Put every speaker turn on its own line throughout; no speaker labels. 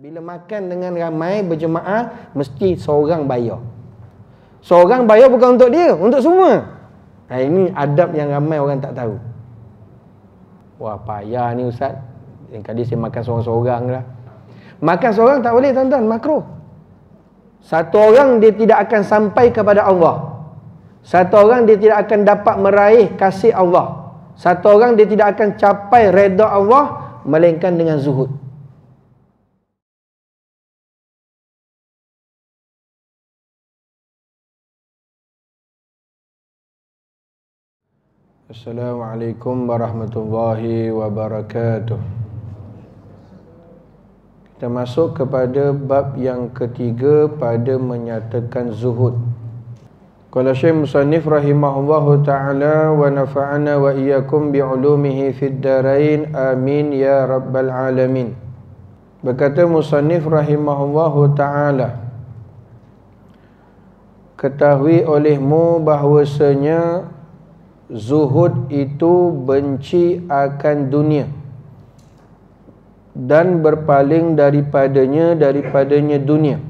Bila makan dengan ramai berjemaah mesti seorang bayar. Seorang bayar bukan untuk dia, untuk semua. Ha ini adab yang ramai orang tak tahu. Wah payah ni ustaz. Yang tadi saya makan seorang-seorang lah. Makan seorang tak boleh tuan-tuan, makro. Satu orang dia tidak akan sampai kepada Allah. Satu orang dia tidak akan dapat meraih kasih Allah. Satu orang dia tidak akan capai reda Allah melainkan dengan zuhud. Assalamualaikum warahmatullahi wabarakatuh. Kita masuk kepada bab yang ketiga pada menyatakan zuhud. Qala Syekh Musannif rahimahullahu taala wa nafa'ana wa iyyakum bi 'ulumihi fid darain amin ya rabbal alamin. Berkata Musannif rahimahullahu taala ketahui olehmu bahwasanya Zuhud itu benci akan dunia dan berpaling daripadanya daripadanya dunia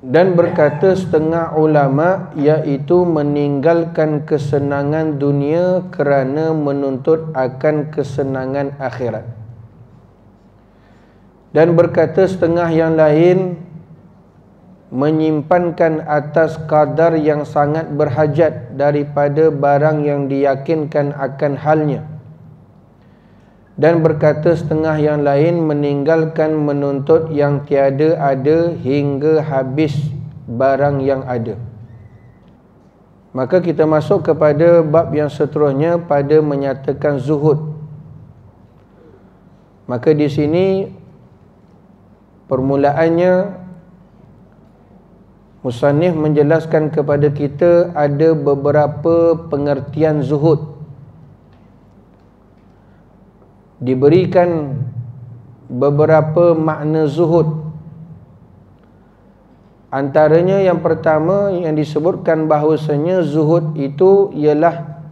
dan berkata setengah ulama iaitu meninggalkan kesenangan dunia kerana menuntut akan kesenangan akhirat dan berkata setengah yang lain menyimpankan atas kadar yang sangat berhajat daripada barang yang diyakinkan akan halnya dan berkata setengah yang lain meninggalkan menuntut yang tiada ada hingga habis barang yang ada maka kita masuk kepada bab yang seterusnya pada menyatakan zuhud maka di sini permulaannya Musanif menjelaskan kepada kita ada beberapa pengertian zuhud diberikan beberapa makna zuhud antaranya yang pertama yang disebutkan bahawasanya zuhud itu ialah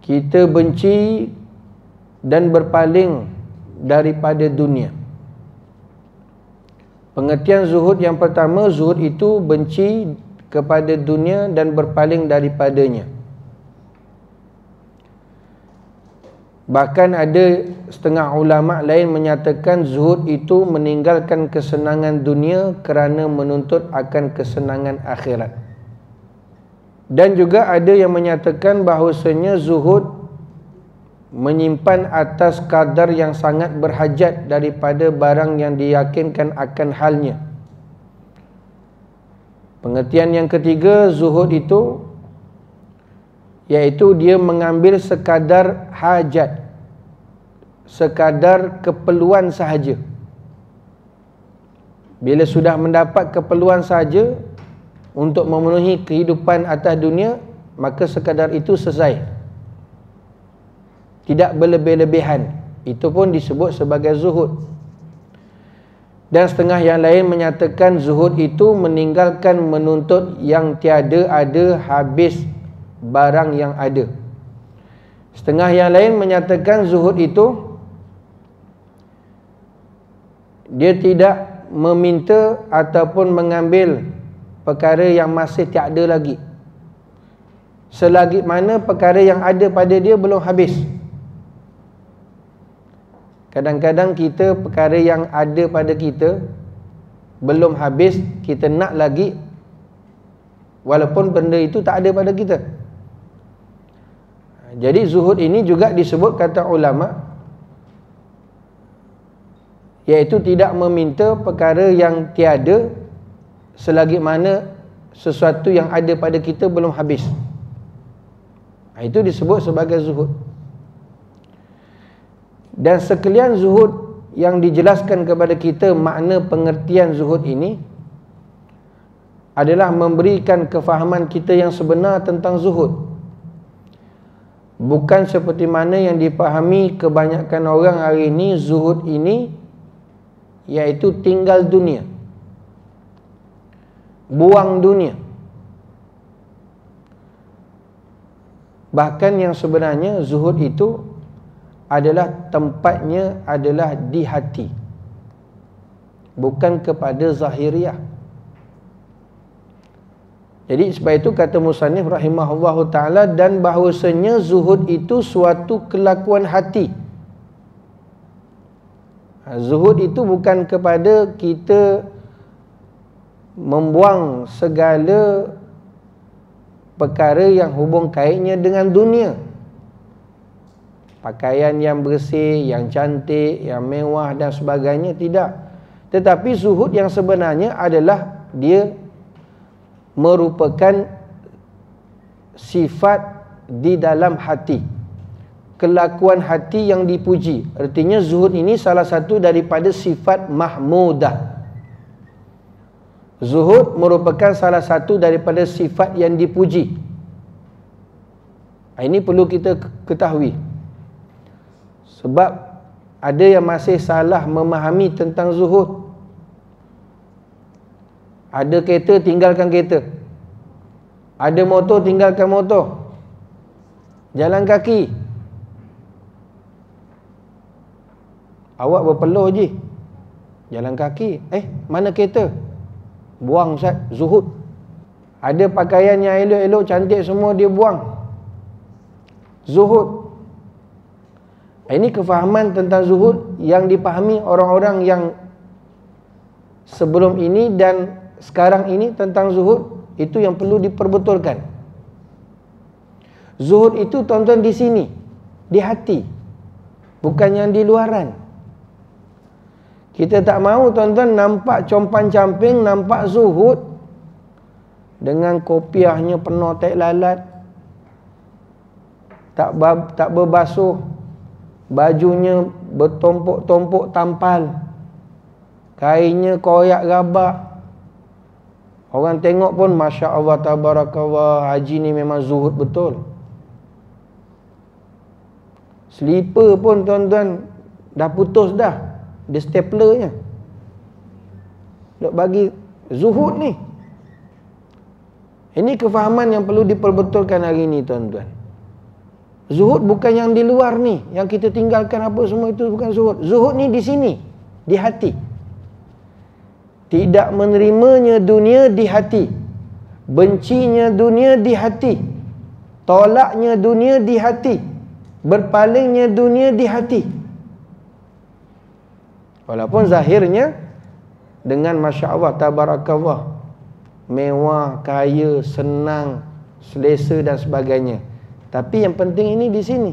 kita benci dan berpaling daripada dunia Pengertian zuhud yang pertama, zuhud itu benci kepada dunia dan berpaling daripadanya. Bahkan ada setengah ulama lain menyatakan zuhud itu meninggalkan kesenangan dunia kerana menuntut akan kesenangan akhirat. Dan juga ada yang menyatakan bahawasanya zuhud menyimpan atas kadar yang sangat berhajat daripada barang yang diyakinkan akan halnya. Pengertian yang ketiga, zuhud itu yaitu dia mengambil sekadar hajat, sekadar keperluan sahaja. Bila sudah mendapat keperluan sahaja untuk memenuhi kehidupan atas dunia, maka sekadar itu selesai tidak berlebih-lebihan itu pun disebut sebagai zuhud dan setengah yang lain menyatakan zuhud itu meninggalkan menuntut yang tiada ada habis barang yang ada setengah yang lain menyatakan zuhud itu dia tidak meminta ataupun mengambil perkara yang masih tiada lagi selagi mana perkara yang ada pada dia belum habis Kadang-kadang kita perkara yang ada pada kita Belum habis kita nak lagi Walaupun benda itu tak ada pada kita Jadi zuhud ini juga disebut kata ulama' Iaitu tidak meminta perkara yang tiada Selagi mana sesuatu yang ada pada kita belum habis Itu disebut sebagai zuhud dan sekalian zuhud yang dijelaskan kepada kita makna pengertian zuhud ini adalah memberikan kefahaman kita yang sebenar tentang zuhud. Bukan seperti mana yang dipahami kebanyakan orang hari ini zuhud ini yaitu tinggal dunia. Buang dunia. Bahkan yang sebenarnya zuhud itu adalah tempatnya adalah di hati bukan kepada zahiriah jadi sebab itu kata musannif rahimahullahu taala dan bahwasanya zuhud itu suatu kelakuan hati ha, zuhud itu bukan kepada kita membuang segala perkara yang hubung kaitnya dengan dunia pakaian yang bersih, yang cantik, yang mewah dan sebagainya tidak. Tetapi zuhud yang sebenarnya adalah dia merupakan sifat di dalam hati. Kelakuan hati yang dipuji. Artinya zuhud ini salah satu daripada sifat mahmudah. Zuhud merupakan salah satu daripada sifat yang dipuji. Ini perlu kita ketahui. Sebab ada yang masih salah memahami tentang zuhud. Ada kereta tinggalkan kereta. Ada motor tinggalkan motor. Jalan kaki. Awak berpeluh je. Jalan kaki. Eh, mana kereta? Buang Ustaz zuhud. Ada pakaian yang elok-elok cantik semua dia buang. Zuhud. Zuhud. Ini kefahaman tentang zuhud yang dipahami orang-orang yang sebelum ini dan sekarang ini tentang zuhud itu yang perlu diperbetulkan. Zuhud itu tuan-tuan di sini, di hati. Bukan yang di luaran. Kita tak mau tuan-tuan nampak compan-camping, nampak zuhud dengan kopiahnya penuh tek lalat. Tak tak berbasuh, Bajunya bertompok-tompok tampal. Kainnya koyak rabak. Orang tengok pun Masya Allah Tabarakallah Haji ni memang zuhud betul Sleeper pun tuan-tuan Dah putus dah Dia staplernya Nak bagi zuhud ni Ini kefahaman yang perlu diperbetulkan hari ni tuan-tuan Zuhud bukan yang di luar ni Yang kita tinggalkan apa semua itu bukan zuhud Zuhud ni di sini Di hati Tidak menerimanya dunia di hati Bencinya dunia di hati Tolaknya dunia di hati Berpalingnya dunia di hati Walaupun zahirnya Dengan Masya Allah Tabarakallah Mewah, kaya, senang Selesa dan sebagainya tapi yang penting ini di sini.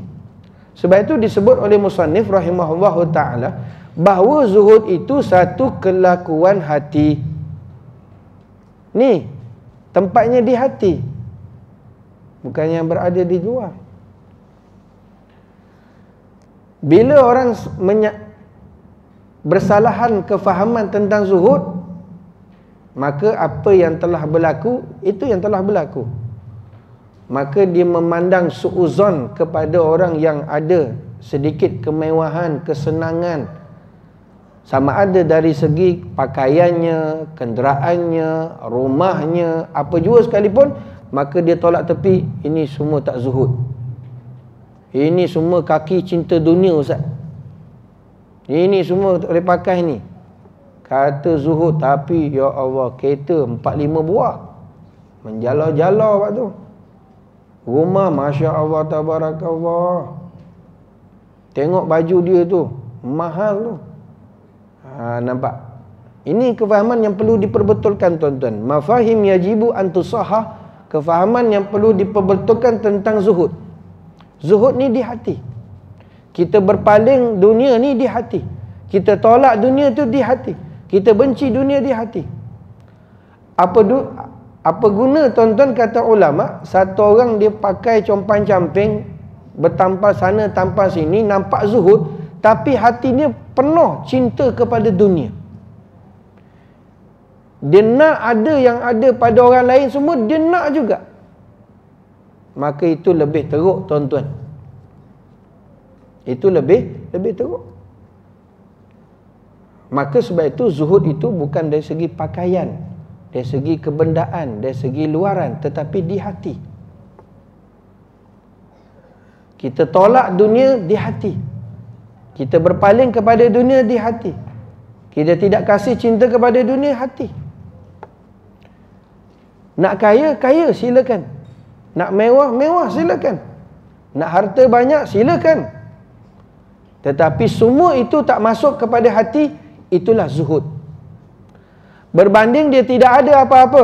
Sebab itu disebut oleh musannif rahimahullahu taala bahawa zuhud itu satu kelakuan hati. Ni tempatnya di hati. Bukan yang berada di luar. Bila orang menyak bersalahan kefahaman tentang zuhud maka apa yang telah berlaku itu yang telah berlaku maka dia memandang suuzon kepada orang yang ada sedikit kemewahan, kesenangan sama ada dari segi pakaiannya, kenderaannya, rumahnya, apa jua sekalipun maka dia tolak tepi, ini semua tak zuhud ini semua kaki cinta dunia Ustaz ini semua tak boleh pakai ni kata zuhud tapi ya Allah kereta 4-5 buah menjalau-jalau waktu tu Rumah Masya Allah Tabarakallah Tengok baju dia tu Mahal tu ha, Nampak Ini kefahaman yang perlu diperbetulkan tuan-tuan Mafahim yajibu antusahah Kefahaman yang perlu diperbetulkan tentang zuhud Zuhud ni di hati Kita berpaling dunia ni di hati Kita tolak dunia tu di hati Kita benci dunia di hati apa, du, apa guna tuan-tuan kata ulama Satu orang dia pakai compang camping Bertampal sana tampal sini Nampak zuhud Tapi hatinya penuh cinta kepada dunia Dia nak ada yang ada pada orang lain semua Dia nak juga Maka itu lebih teruk tuan-tuan Itu lebih lebih teruk Maka sebab itu zuhud itu bukan dari segi pakaian dari segi kebendaan, dari segi luaran tetapi di hati. Kita tolak dunia di hati. Kita berpaling kepada dunia di hati. Kita tidak kasih cinta kepada dunia hati. Nak kaya, kaya silakan. Nak mewah, mewah silakan. Nak harta banyak silakan. Tetapi semua itu tak masuk kepada hati, itulah zuhud. Berbanding dia tidak ada apa-apa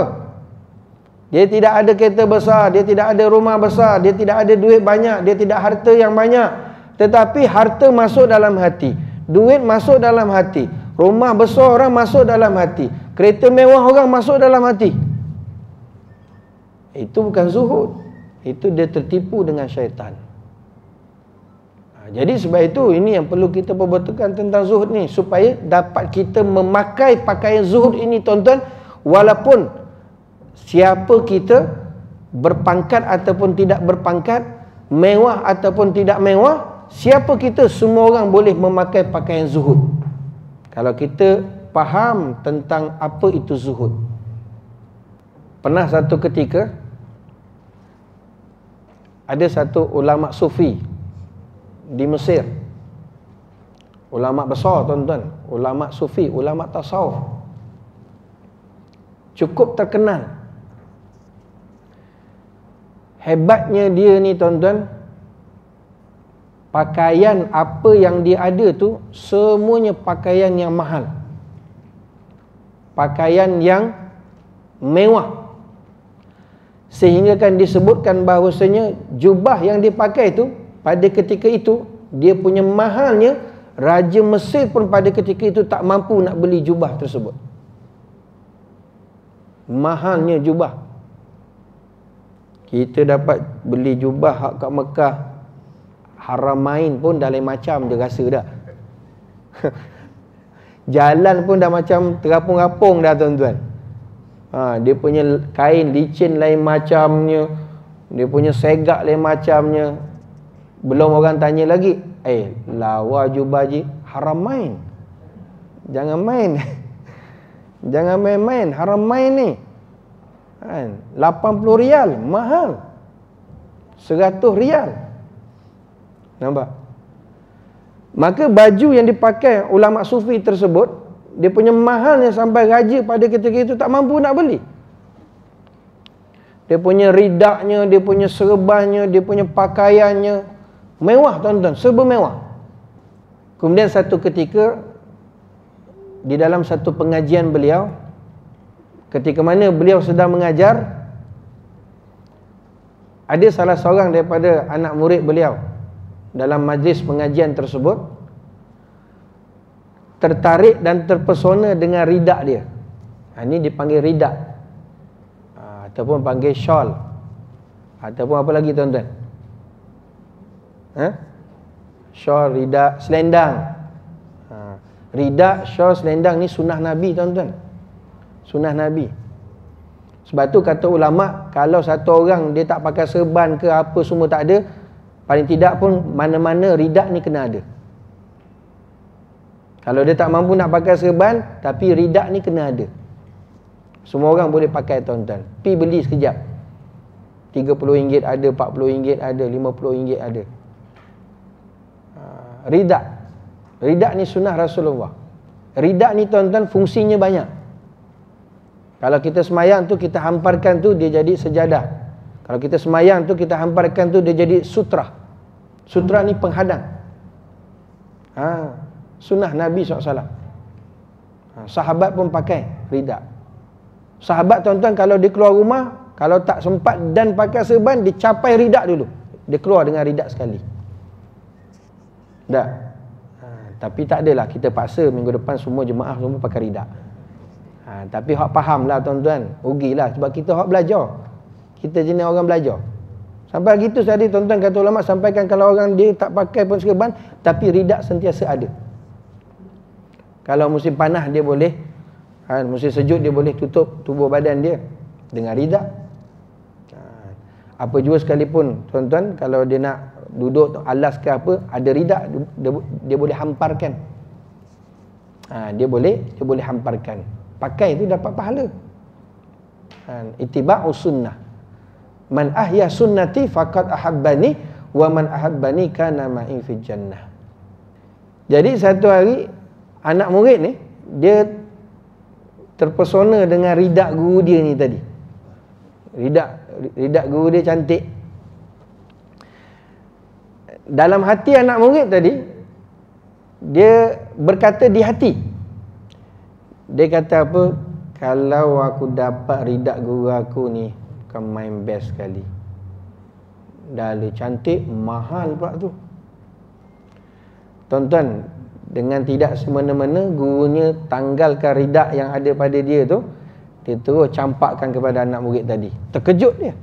Dia tidak ada kereta besar Dia tidak ada rumah besar Dia tidak ada duit banyak Dia tidak harta yang banyak Tetapi harta masuk dalam hati Duit masuk dalam hati Rumah besar orang masuk dalam hati Kereta mewah orang masuk dalam hati Itu bukan zuhud Itu dia tertipu dengan syaitan jadi sebab itu ini yang perlu kita perbetulkan tentang zuhud ni supaya dapat kita memakai pakaian zuhud ini tuan-tuan walaupun siapa kita berpangkat ataupun tidak berpangkat mewah ataupun tidak mewah siapa kita semua orang boleh memakai pakaian zuhud kalau kita faham tentang apa itu zuhud pernah satu ketika ada satu ulama sufi di Mesir ulama besar tuan-tuan ulama sufi ulama tasawuf cukup terkenal hebatnya dia ni tuan-tuan pakaian apa yang dia ada tu semuanya pakaian yang mahal pakaian yang mewah sehingga kan disebutkan bahawasanya jubah yang dipakai tu pada ketika itu dia punya mahalnya raja Mesir pun pada ketika itu tak mampu nak beli jubah tersebut mahalnya jubah kita dapat beli jubah hak kat Mekah haram main pun dah lain macam dia rasa dah jalan pun dah macam terapung-rapung dah tuan-tuan ha, dia punya kain licin lain macamnya dia punya segak lain macamnya belum orang tanya lagi, eh lawa jubah jubaji haram main. Jangan main. Jangan main-main haram main ni. Kan, 80 rial mahal. 100 rial. Nampak? Maka baju yang dipakai ulama sufi tersebut dia punya mahalnya sampai raja pada ketika itu tak mampu nak beli. Dia punya ridaknya, dia punya serbannya, dia punya pakaiannya, Mewah tuan-tuan, serba mewah. Kemudian satu ketika di dalam satu pengajian beliau ketika mana beliau sedang mengajar ada salah seorang daripada anak murid beliau dalam majlis pengajian tersebut tertarik dan terpesona dengan ridak dia. Ha, ini dipanggil ridak. Ha, ataupun panggil shawl. Ataupun apa lagi tuan-tuan. Eh? Ha? Syar, ridak, selendang ha. Ridak, syar, selendang ni sunnah Nabi tuan-tuan Sunnah Nabi Sebab tu kata ulama' Kalau satu orang dia tak pakai serban ke apa semua tak ada Paling tidak pun mana-mana ridak ni kena ada Kalau dia tak mampu nak pakai serban Tapi ridak ni kena ada Semua orang boleh pakai tuan-tuan Pergi beli sekejap RM30 ada, RM40 ada, RM50 ada Rida, Rida ni sunnah Rasulullah Rida ni tuan-tuan fungsinya banyak Kalau kita semayang tu kita hamparkan tu dia jadi sejadah Kalau kita semayang tu kita hamparkan tu dia jadi sutra Sutra ni penghadang ha, Sunnah Nabi SAW ha, Sahabat pun pakai Rida. Sahabat tuan-tuan kalau dia keluar rumah Kalau tak sempat dan pakai serban Dia capai ridak dulu Dia keluar dengan ridak sekali tak. Ha, tapi tak adalah kita paksa minggu depan semua jemaah semua pakai ridak. Ha, tapi hak lah tuan-tuan. ugi lah sebab kita hak belajar. Kita jenis orang belajar. Sampai gitu tadi tuan-tuan kata ulama sampaikan kalau orang dia tak pakai pun sekeban, tapi ridak sentiasa ada. Kalau musim panah dia boleh ha, musim sejuk dia boleh tutup tubuh badan dia dengan ridak. Ha, apa jua sekalipun tuan-tuan kalau dia nak duduk alas ke apa ada ridak dia, dia boleh hamparkan ha, dia boleh dia boleh hamparkan pakai itu dapat pahala ha, itiba'u sunnah man ahya sunnati fakat ahabbani wa man ahabbani kana ma'i fi jannah jadi satu hari anak murid ni dia terpesona dengan ridak guru dia ni tadi ridak ridak guru dia cantik dalam hati anak murid tadi dia berkata di hati dia kata apa kalau aku dapat ridak guru aku ni akan main best sekali dahle cantik mahal pak tu tuan-tuan dengan tidak semena-mena gurunya tanggalkan ridak yang ada pada dia tu dia terus campakkan kepada anak murid tadi terkejut dia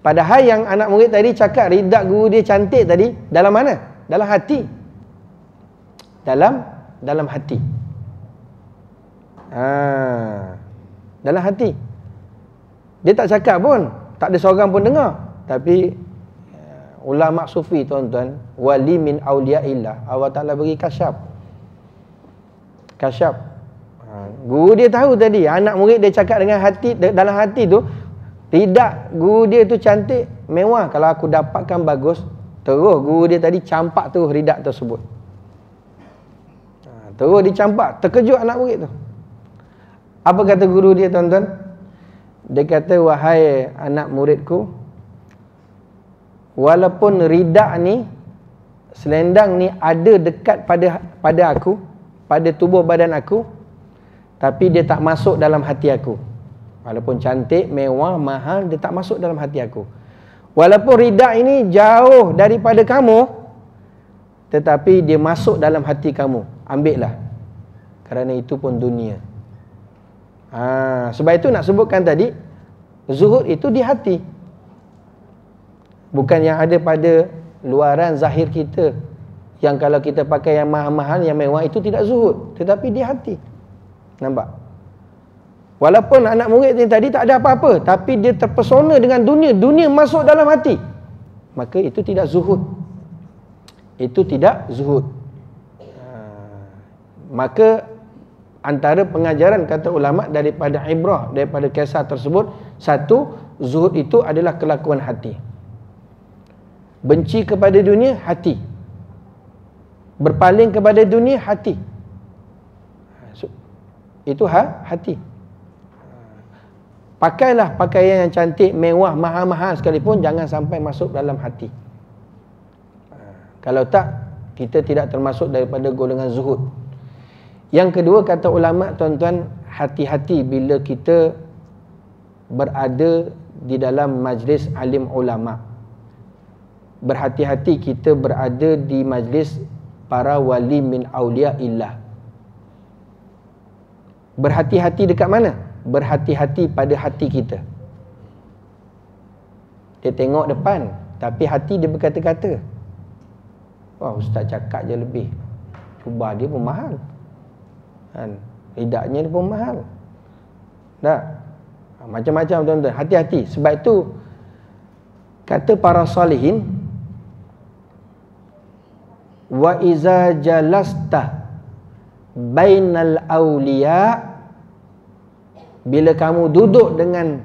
Padahal yang anak murid tadi cakap ridak guru dia cantik tadi dalam mana? Dalam hati. Dalam dalam hati. Ha. Dalam hati. Dia tak cakap pun, tak ada seorang pun dengar. Tapi eh, ulama sufi tuan-tuan, wali min illah, Allah Taala bagi kasyaf. Kasyaf. Ha. guru dia tahu tadi anak murid dia cakap dengan hati dalam hati tu tidak guru dia tu cantik Mewah kalau aku dapatkan bagus Terus guru dia tadi campak tu ridak tersebut ha, Terus dicampak Terkejut anak murid tu Apa kata guru dia tuan-tuan Dia kata wahai anak muridku Walaupun ridak ni Selendang ni ada dekat pada pada aku Pada tubuh badan aku Tapi dia tak masuk dalam hati aku Walaupun cantik, mewah, mahal Dia tak masuk dalam hati aku Walaupun rida ini jauh daripada kamu Tetapi dia masuk dalam hati kamu Ambillah Kerana itu pun dunia ha, Sebab itu nak sebutkan tadi Zuhud itu di hati Bukan yang ada pada luaran zahir kita Yang kalau kita pakai yang mahal-mahal, yang mewah itu tidak zuhud Tetapi di hati Nampak? Walaupun anak murid yang tadi tak ada apa-apa Tapi dia terpesona dengan dunia Dunia masuk dalam hati Maka itu tidak zuhud Itu tidak zuhud ah. Maka Antara pengajaran kata ulama' daripada Ibrah Daripada kisah tersebut Satu Zuhud itu adalah kelakuan hati Benci kepada dunia Hati Berpaling kepada dunia Hati Itu ha? hati Pakailah pakaian yang cantik, mewah, mahal-mahal sekalipun jangan sampai masuk dalam hati. Ha, kalau tak, kita tidak termasuk daripada golongan zuhud. Yang kedua kata ulama, tuan-tuan, hati-hati bila kita berada di dalam majlis alim ulama. Berhati-hati kita berada di majlis para wali min auliya illah. Berhati-hati dekat mana? berhati-hati pada hati kita. Dia tengok depan, tapi hati dia berkata-kata. Wah, ustaz cakap je lebih. Cuba dia pun mahal. Kan? Lidaknya dia pun mahal. Tak? Ha, macam-macam tuan-tuan. Hati-hati. Sebab itu, kata para salihin, Wa iza jalasta bainal awliya' bila kamu duduk dengan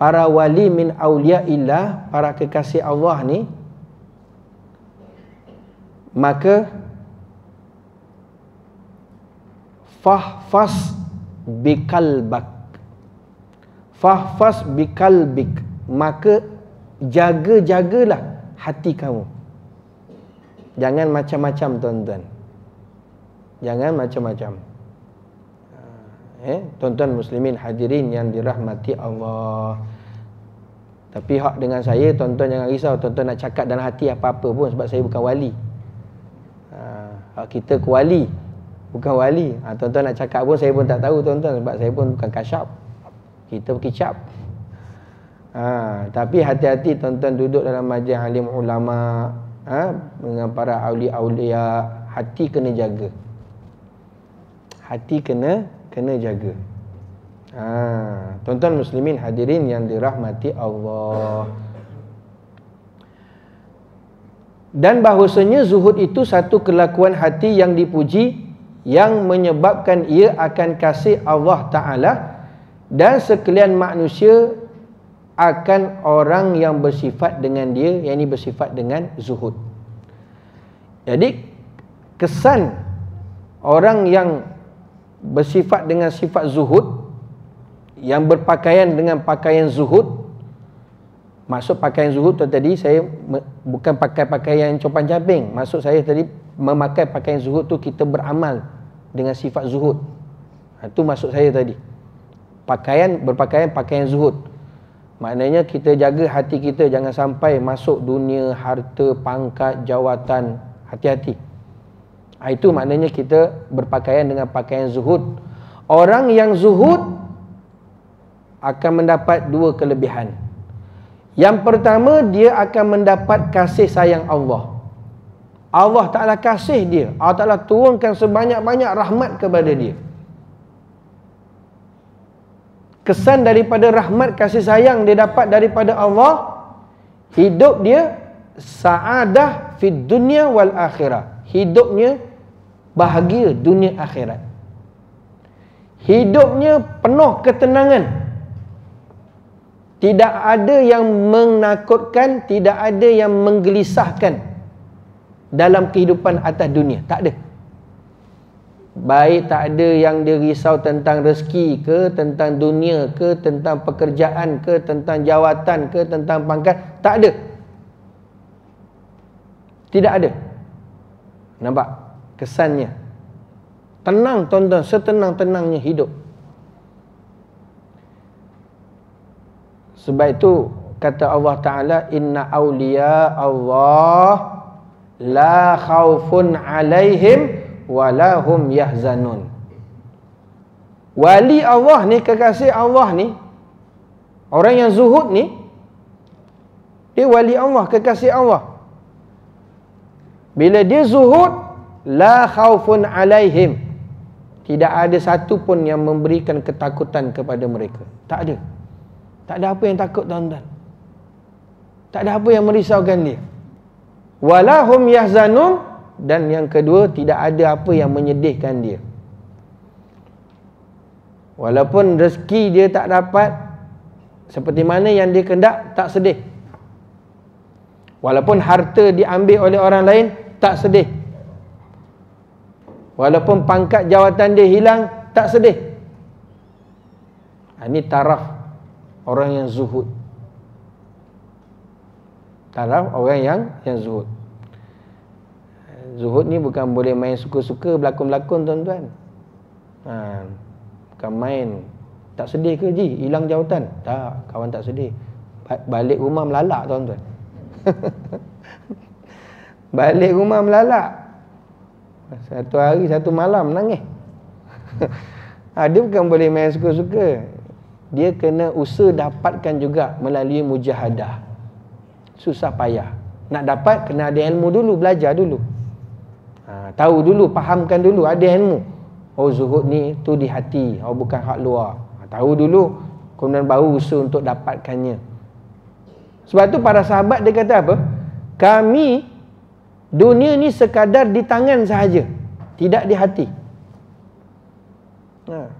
para wali min awliya'illah para kekasih Allah ni maka fahfas bikalbak fahfas bikalbik maka jaga-jagalah hati kamu jangan macam-macam tuan-tuan jangan macam-macam eh tuan-tuan muslimin hadirin yang dirahmati Allah tapi hak dengan saya tuan-tuan jangan risau tuan-tuan nak cakap dalam hati apa-apa pun sebab saya bukan wali ha, kita ke wali bukan wali ha, tuan-tuan nak cakap pun saya pun tak tahu tuan-tuan sebab saya pun bukan kasyap kita berkicap ha, tapi hati-hati tuan-tuan duduk dalam majlis alim ulama ha, dengan para awli-awliya hati kena jaga hati kena kena jaga ha, tuan-tuan muslimin hadirin yang dirahmati Allah dan bahwasanya zuhud itu satu kelakuan hati yang dipuji yang menyebabkan ia akan kasih Allah Ta'ala dan sekalian manusia akan orang yang bersifat dengan dia yang ini bersifat dengan zuhud jadi kesan orang yang bersifat dengan sifat zuhud yang berpakaian dengan pakaian zuhud maksud pakaian zuhud tu tadi saya bukan pakai pakaian yang copan camping maksud saya tadi memakai pakaian zuhud tu kita beramal dengan sifat zuhud itu ha, maksud saya tadi pakaian berpakaian pakaian zuhud maknanya kita jaga hati kita jangan sampai masuk dunia harta pangkat jawatan hati-hati Ah, itu maknanya kita berpakaian dengan pakaian zuhud. Orang yang zuhud akan mendapat dua kelebihan. Yang pertama, dia akan mendapat kasih sayang Allah. Allah Ta'ala kasih dia. Allah Ta'ala turunkan sebanyak-banyak rahmat kepada dia. Kesan daripada rahmat kasih sayang dia dapat daripada Allah, hidup dia sa'adah fid dunia wal akhirah. Hidupnya bahagia dunia akhirat hidupnya penuh ketenangan tidak ada yang menakutkan tidak ada yang menggelisahkan dalam kehidupan atas dunia tak ada baik tak ada yang dia risau tentang rezeki ke tentang dunia ke tentang pekerjaan ke tentang jawatan ke tentang pangkat tak ada tidak ada nampak kesannya tenang tuan-tuan setenang-tenangnya hidup sebab itu kata Allah Ta'ala inna awliya Allah la khawfun alaihim walahum yahzanun wali Allah ni kekasih Allah ni orang yang zuhud ni dia wali Allah kekasih Allah bila dia zuhud la khaufun alaihim tidak ada satu pun yang memberikan ketakutan kepada mereka tak ada tak ada apa yang takut tuan-tuan tak ada apa yang merisaukan dia walahum yahzanun dan yang kedua tidak ada apa yang menyedihkan dia walaupun rezeki dia tak dapat seperti mana yang dia kendak tak sedih walaupun harta diambil oleh orang lain tak sedih Walaupun pangkat jawatan dia hilang Tak sedih ha, Ini taraf Orang yang zuhud Taraf orang yang yang zuhud Zuhud ni bukan boleh main suka-suka Belakon-belakon tuan-tuan ha, Bukan main Tak sedih ke Ji? Hilang jawatan? Tak, kawan tak sedih Balik rumah melalak tuan-tuan Balik rumah melalak satu hari, satu malam nangis. ha, dia bukan boleh main suka-suka. Dia kena usaha dapatkan juga melalui mujahadah. Susah payah. Nak dapat, kena ada ilmu dulu, belajar dulu. Ha, tahu dulu, fahamkan dulu, ada ilmu. Oh, zuhud ni tu di hati. Oh, bukan hak luar. Ha, tahu dulu, kemudian baru usaha untuk dapatkannya. Sebab tu para sahabat dia kata apa? Kami Dunia ni sekadar di tangan sahaja Tidak di hati ha.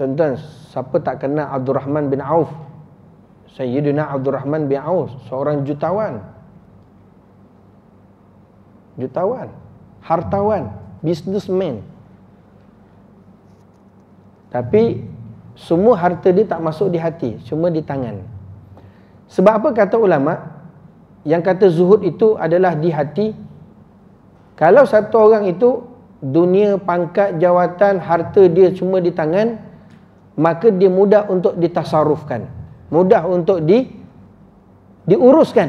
Tuan-tuan Siapa tak kenal Abdul Rahman bin Auf Sayyidina Abdul Rahman bin Auf Seorang jutawan Jutawan Hartawan Businessman Tapi Semua harta dia tak masuk di hati Cuma di tangan Sebab apa kata ulama' yang kata zuhud itu adalah di hati kalau satu orang itu dunia, pangkat, jawatan, harta dia cuma di tangan maka dia mudah untuk ditasarufkan mudah untuk di diuruskan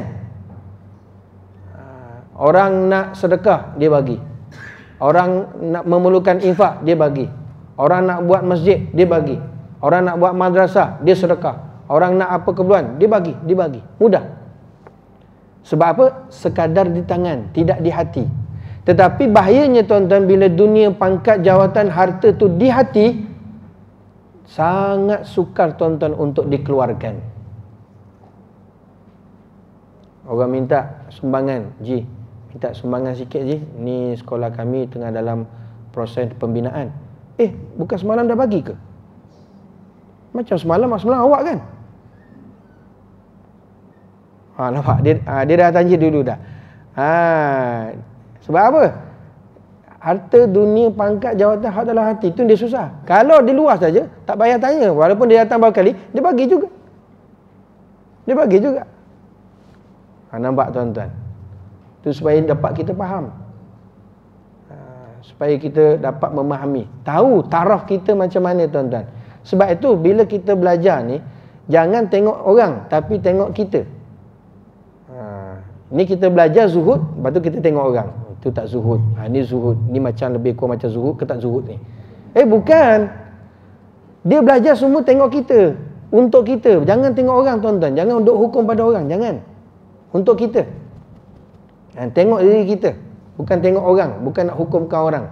ah, orang nak sedekah, dia bagi orang nak memerlukan infak, dia bagi orang nak buat masjid, dia bagi orang nak buat madrasah, dia sedekah orang nak apa keperluan, dia bagi, dia bagi, mudah sebab apa? Sekadar di tangan, tidak di hati. Tetapi bahayanya tuan-tuan bila dunia pangkat jawatan harta tu di hati sangat sukar tuan-tuan untuk dikeluarkan. Orang minta sumbangan, Ji. Minta sumbangan sikit, Ji. Ni sekolah kami tengah dalam proses pembinaan. Eh, bukan semalam dah bagi ke? Macam semalam, semalam awak kan? Ha nampak dia ha, dia dah tanya dulu dah. Ha sebab apa? Harta dunia pangkat jawatan hak dalam hati itu dia susah. Kalau dia luas saja, tak payah tanya. Walaupun dia datang berapa kali, dia bagi juga. Dia bagi juga. Ha nampak tuan-tuan. Tu supaya dapat kita faham. Ha, supaya kita dapat memahami, tahu taraf kita macam mana tuan-tuan. Sebab itu bila kita belajar ni, jangan tengok orang tapi tengok kita. Ni kita belajar zuhud, lepas tu kita tengok orang. Itu tak zuhud. Ha, ni zuhud. Ni macam lebih kurang macam zuhud ke tak zuhud ni? Eh, bukan. Dia belajar semua tengok kita. Untuk kita. Jangan tengok orang, tuan-tuan. Jangan untuk hukum pada orang. Jangan. Untuk kita. Ha, tengok diri kita. Bukan tengok orang. Bukan nak hukumkan orang.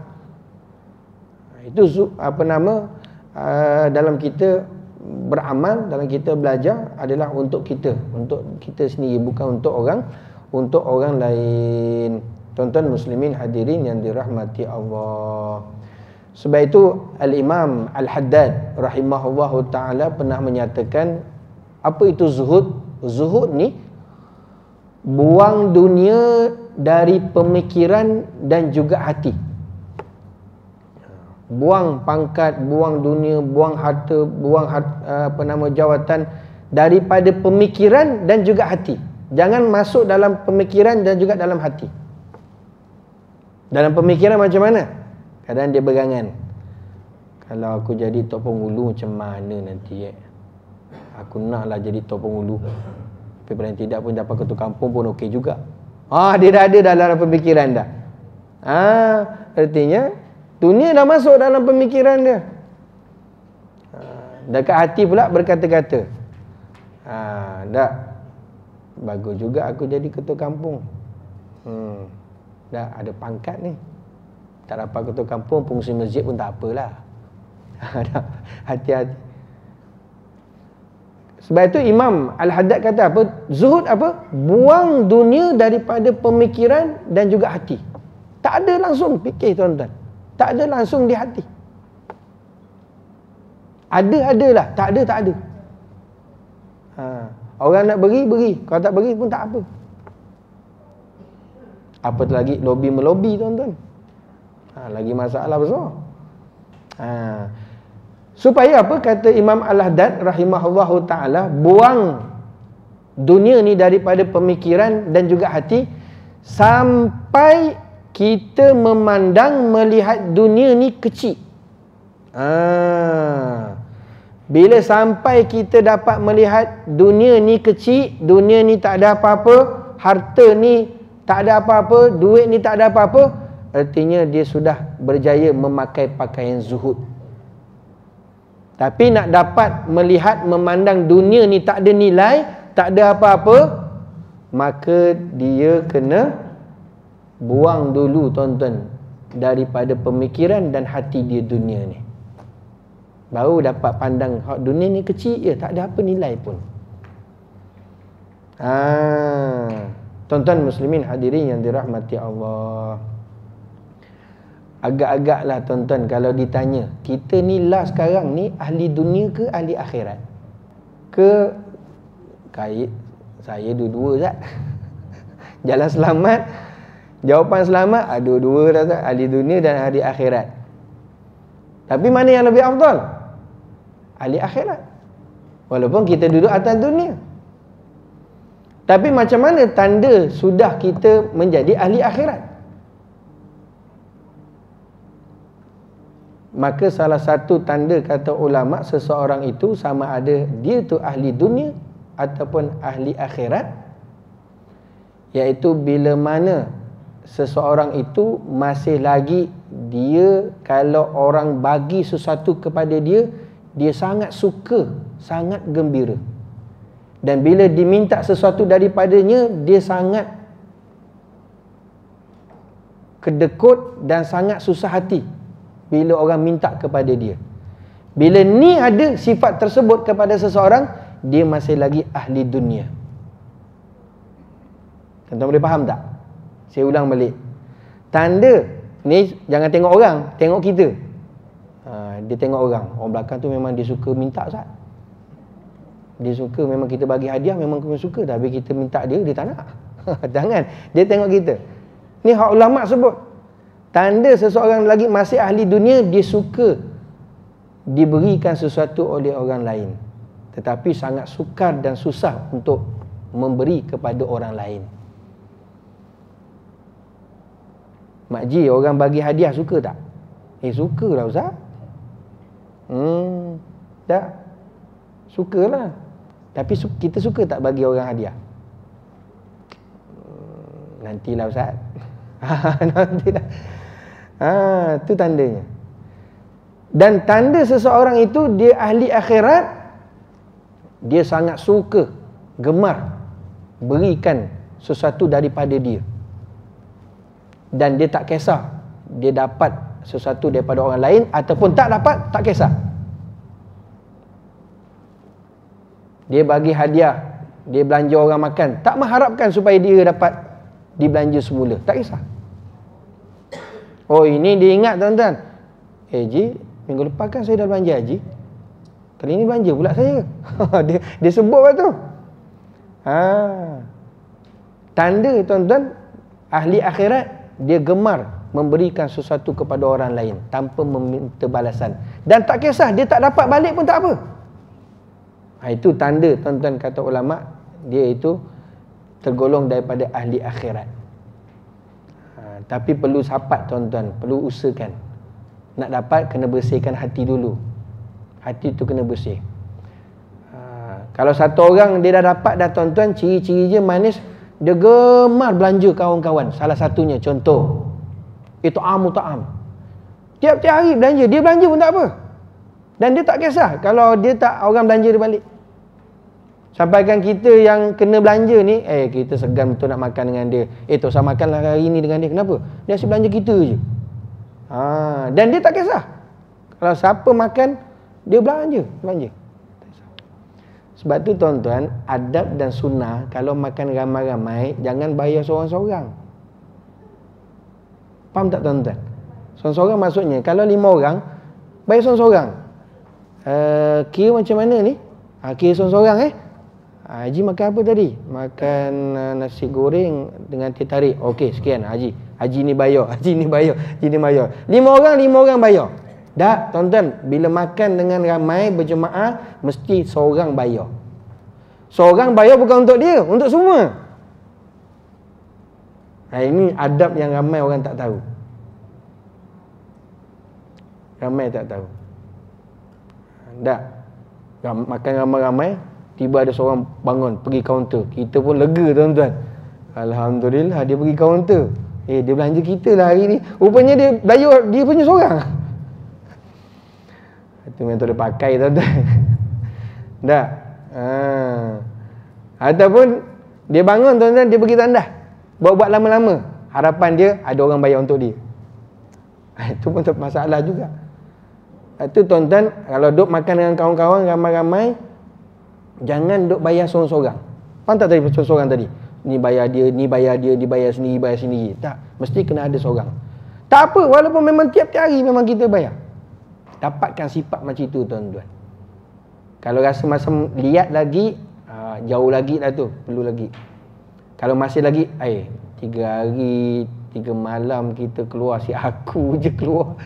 Ha, itu apa nama ha, dalam kita beramal, dalam kita belajar adalah untuk kita. Untuk kita sendiri. Bukan Untuk orang untuk orang lain. tonton muslimin hadirin yang dirahmati Allah. Sebab itu Al-Imam Al-Haddad rahimahullah taala pernah menyatakan apa itu zuhud? Zuhud ni buang dunia dari pemikiran dan juga hati. Buang pangkat, buang dunia, buang harta, buang harta, apa nama jawatan daripada pemikiran dan juga hati. Jangan masuk dalam pemikiran dan juga dalam hati. Dalam pemikiran macam mana? Kadang dia bergangan. Kalau aku jadi topeng ulu, macam mana nanti eh? Aku naklah jadi topeng ulu. Tapi paling tidak pun dapat ketua kampung pun okey juga. Ah, dia dah ada dalam pemikiran dah. Ah, artinya dunia dah masuk dalam pemikiran dia. Ah, dekat hati pula berkata-kata. Ah, dah bagus juga aku jadi ketua kampung. Hmm. Dah ada pangkat ni. Tak dapat ketua kampung, fungsi masjid pun tak apalah. Hati-hati. Sebab itu Imam Al-Haddad kata apa? Zuhud apa? Buang dunia daripada pemikiran dan juga hati. Tak ada langsung fikir tuan-tuan. Tak ada langsung di hati. Ada-adalah. Tak ada-tak ada. Tak ha. Orang nak beri, beri. Kalau tak beri pun tak apa. Apa lagi lobby melobi tuan-tuan. Ha, lagi masalah besar. Ha. Supaya apa kata Imam Al-Haddad rahimahullahu taala buang dunia ni daripada pemikiran dan juga hati sampai kita memandang melihat dunia ni kecil. Ah. Ha. Bila sampai kita dapat melihat dunia ni kecil, dunia ni tak ada apa-apa, harta ni tak ada apa-apa, duit ni tak ada apa-apa, artinya dia sudah berjaya memakai pakaian zuhud. Tapi nak dapat melihat memandang dunia ni tak ada nilai, tak ada apa-apa, maka dia kena buang dulu tuan-tuan daripada pemikiran dan hati dia dunia ni baru dapat pandang hak dunia ni kecil ya tak ada apa nilai pun ha tonton muslimin hadirin yang dirahmati Allah agak-agaklah tonton. kalau ditanya kita ni lah sekarang ni ahli dunia ke ahli akhirat ke kait saya dua-dua zat jalan selamat jawapan selamat ada dua dah ahli dunia dan ahli akhirat tapi mana yang lebih afdal ahli akhirat walaupun kita duduk atas dunia tapi macam mana tanda sudah kita menjadi ahli akhirat maka salah satu tanda kata ulama seseorang itu sama ada dia tu ahli dunia ataupun ahli akhirat iaitu bila mana seseorang itu masih lagi dia kalau orang bagi sesuatu kepada dia dia dia sangat suka, sangat gembira. Dan bila diminta sesuatu daripadanya, dia sangat kedekut dan sangat susah hati bila orang minta kepada dia. Bila ni ada sifat tersebut kepada seseorang, dia masih lagi ahli dunia. Tuan-tuan boleh faham tak? Saya ulang balik. Tanda, ni jangan tengok orang, tengok kita dia tengok orang orang belakang tu memang dia suka minta sat dia suka memang kita bagi hadiah memang kau suka tapi kita minta dia dia tak nak jangan dia tengok kita ni hak ulama sebut tanda seseorang lagi masih ahli dunia dia suka diberikan sesuatu oleh orang lain tetapi sangat sukar dan susah untuk memberi kepada orang lain makji orang bagi hadiah suka tak eh sukalah ustaz Hmm. Tak? Sukalah. Tapi su- kita suka tak bagi orang hadiah? Hmm, nantilah Ustaz. Nantilah. Ha, tu tandanya. Dan tanda seseorang itu dia ahli akhirat dia sangat suka gemar berikan sesuatu daripada dia. Dan dia tak kisah dia dapat sesuatu daripada orang lain ataupun tak dapat tak kisah dia bagi hadiah dia belanja orang makan tak mengharapkan supaya dia dapat dibelanja semula tak kisah oh ini dia ingat tuan-tuan eh Ji minggu lepas kan saya dah belanja Ji kali ini belanja pula saya dia, dia sebut lah tu ha. tanda tuan-tuan ahli akhirat dia gemar memberikan sesuatu kepada orang lain tanpa meminta balasan dan tak kisah dia tak dapat balik pun tak apa ha, itu tanda tuan-tuan kata ulama dia itu tergolong daripada ahli akhirat ha, tapi perlu sapat tuan-tuan perlu usahakan nak dapat kena bersihkan hati dulu hati itu kena bersih ha, kalau satu orang dia dah dapat dah tuan-tuan ciri-ciri je manis dia gemar belanja kawan-kawan salah satunya contoh itu it'amu am. tiap-tiap hari belanja dia belanja pun tak apa dan dia tak kisah kalau dia tak orang belanja dia balik sampaikan kita yang kena belanja ni eh kita segan betul nak makan dengan dia eh tu sama makanlah hari ni dengan dia kenapa dia asyik belanja kita je ha dan dia tak kisah kalau siapa makan dia belanja belanja sebab tu tuan-tuan adab dan sunnah kalau makan ramai-ramai jangan bayar seorang-seorang Faham tak tuan-tuan? Seorang-seorang maksudnya Kalau lima orang Bayar seorang-seorang uh, Kira macam mana ni? Ha, kira seorang-seorang eh ha, Haji makan apa tadi? Makan uh, nasi goreng dengan teh tarik Okey sekian Haji Haji ni bayar Haji ni bayar Haji ni bayar Lima orang, lima orang bayar Dah tuan-tuan Bila makan dengan ramai berjemaah Mesti seorang bayar Seorang bayar bukan untuk dia Untuk semua Ha, ini adab yang ramai orang tak tahu. Ramai tak tahu. Tak. Makan ramai-ramai, tiba ada seorang bangun pergi kaunter. Kita pun lega tuan-tuan. Alhamdulillah dia pergi kaunter. Eh dia belanja kita lah hari ni. Rupanya dia belanja dia punya seorang. Itu yang dia pakai tuan-tuan. Tak. Ha. Ataupun dia bangun tuan-tuan dia pergi tandas buat-buat lama-lama harapan dia ada orang bayar untuk dia itu pun masalah juga itu tuan-tuan kalau duk makan dengan kawan-kawan ramai-ramai jangan duk bayar sorang-sorang faham tak tadi sorang-sorang tadi ni bayar dia ni bayar dia ni bayar sendiri bayar sendiri tak mesti kena ada sorang tak apa walaupun memang tiap-tiap hari memang kita bayar dapatkan sifat macam itu tuan-tuan kalau rasa masa lihat lagi ah, jauh lagi lah tu perlu lagi kalau masih lagi eh tiga hari tiga malam kita keluar si aku je keluar.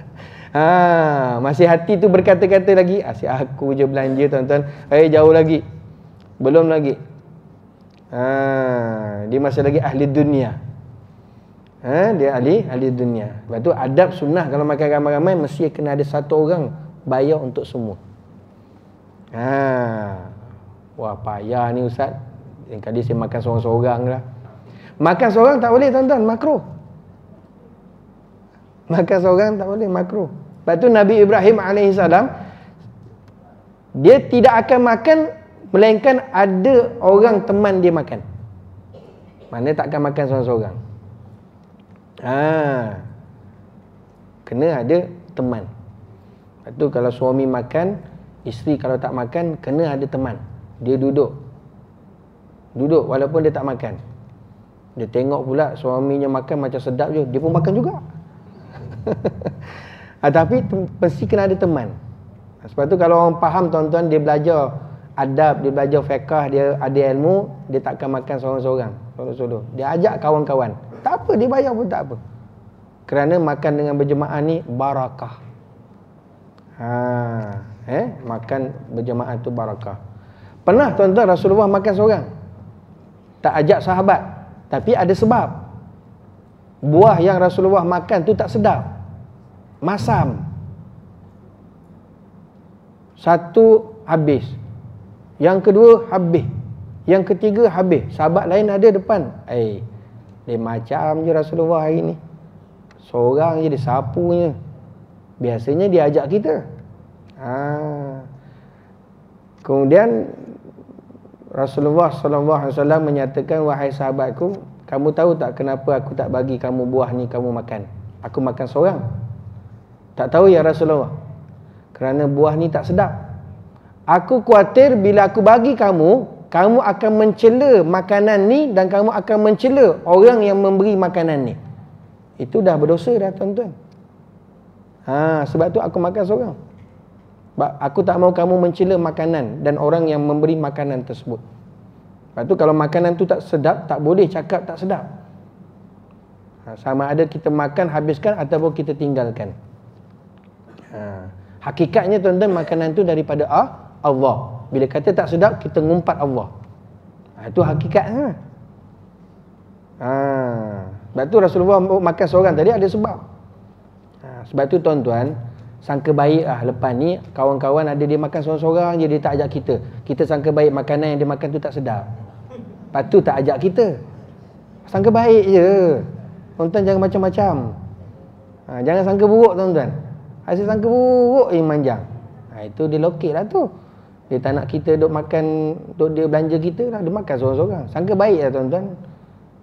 Ha, masih hati tu berkata-kata lagi ah, si aku je belanja tuan-tuan. Eh jauh lagi. Belum lagi. Ha, dia masih lagi ahli dunia. Ha, dia ahli ahli dunia. Lepas tu adab sunnah kalau makan ramai-ramai mesti kena ada satu orang bayar untuk semua. Ha. Wah payah ni ustaz. Yang kali saya makan seorang-seorang lah. Makan seorang tak boleh tuan-tuan, makro. Makan seorang tak boleh, makro. Lepas tu Nabi Ibrahim AS, dia tidak akan makan, melainkan ada orang teman dia makan. Mana tak akan makan seorang-seorang. Ha. Kena ada teman. Lepas tu kalau suami makan, isteri kalau tak makan, kena ada teman. Dia duduk, Duduk walaupun dia tak makan. Dia tengok pula suaminya makan macam sedap je. Dia pun makan juga. ha, tapi mesti kena ada teman. Ah, sebab tu kalau orang faham tuan-tuan dia belajar adab, dia belajar fiqah, dia ada ilmu, dia takkan makan seorang-seorang. Solo-solo. Dia ajak kawan-kawan. Tak apa, dia bayar pun tak apa. Kerana makan dengan berjemaah ni barakah. Ha, eh, makan berjemaah tu barakah. Pernah tuan-tuan Rasulullah makan seorang? tak ajak sahabat tapi ada sebab buah yang Rasulullah makan tu tak sedap masam satu habis yang kedua habis yang ketiga habis sahabat lain ada depan eh dia macam je Rasulullah hari ni seorang je dia sapunya biasanya dia ajak kita ha. kemudian Rasulullah sallallahu alaihi wasallam menyatakan wahai sahabatku, kamu tahu tak kenapa aku tak bagi kamu buah ni kamu makan? Aku makan seorang. Tak tahu ya Rasulullah. Kerana buah ni tak sedap. Aku khuatir bila aku bagi kamu, kamu akan mencela makanan ni dan kamu akan mencela orang yang memberi makanan ni. Itu dah berdosa dah tuan-tuan. Ha, sebab tu aku makan seorang aku tak mau kamu mencela makanan dan orang yang memberi makanan tersebut. Lepas tu kalau makanan tu tak sedap, tak boleh cakap tak sedap. Ha, sama ada kita makan, habiskan ataupun kita tinggalkan. Ha, hakikatnya tuan-tuan, makanan tu daripada ah, Allah. Bila kata tak sedap, kita ngumpat Allah. Ha, itu hakikatnya. Ha? Ha, sebab tu Rasulullah makan seorang tadi ada sebab. Ha, sebab tu tuan-tuan, sangka baik lah lepas ni kawan-kawan ada dia makan seorang-seorang je dia tak ajak kita kita sangka baik makanan yang dia makan tu tak sedap lepas tu tak ajak kita sangka baik je tuan-tuan jangan macam-macam ha, jangan sangka buruk tuan-tuan hasil sangka buruk yang manjang ha, itu dia lokit lah tu dia tak nak kita duduk makan duduk dia belanja kita lah dia makan seorang-seorang sangka baik lah tuan-tuan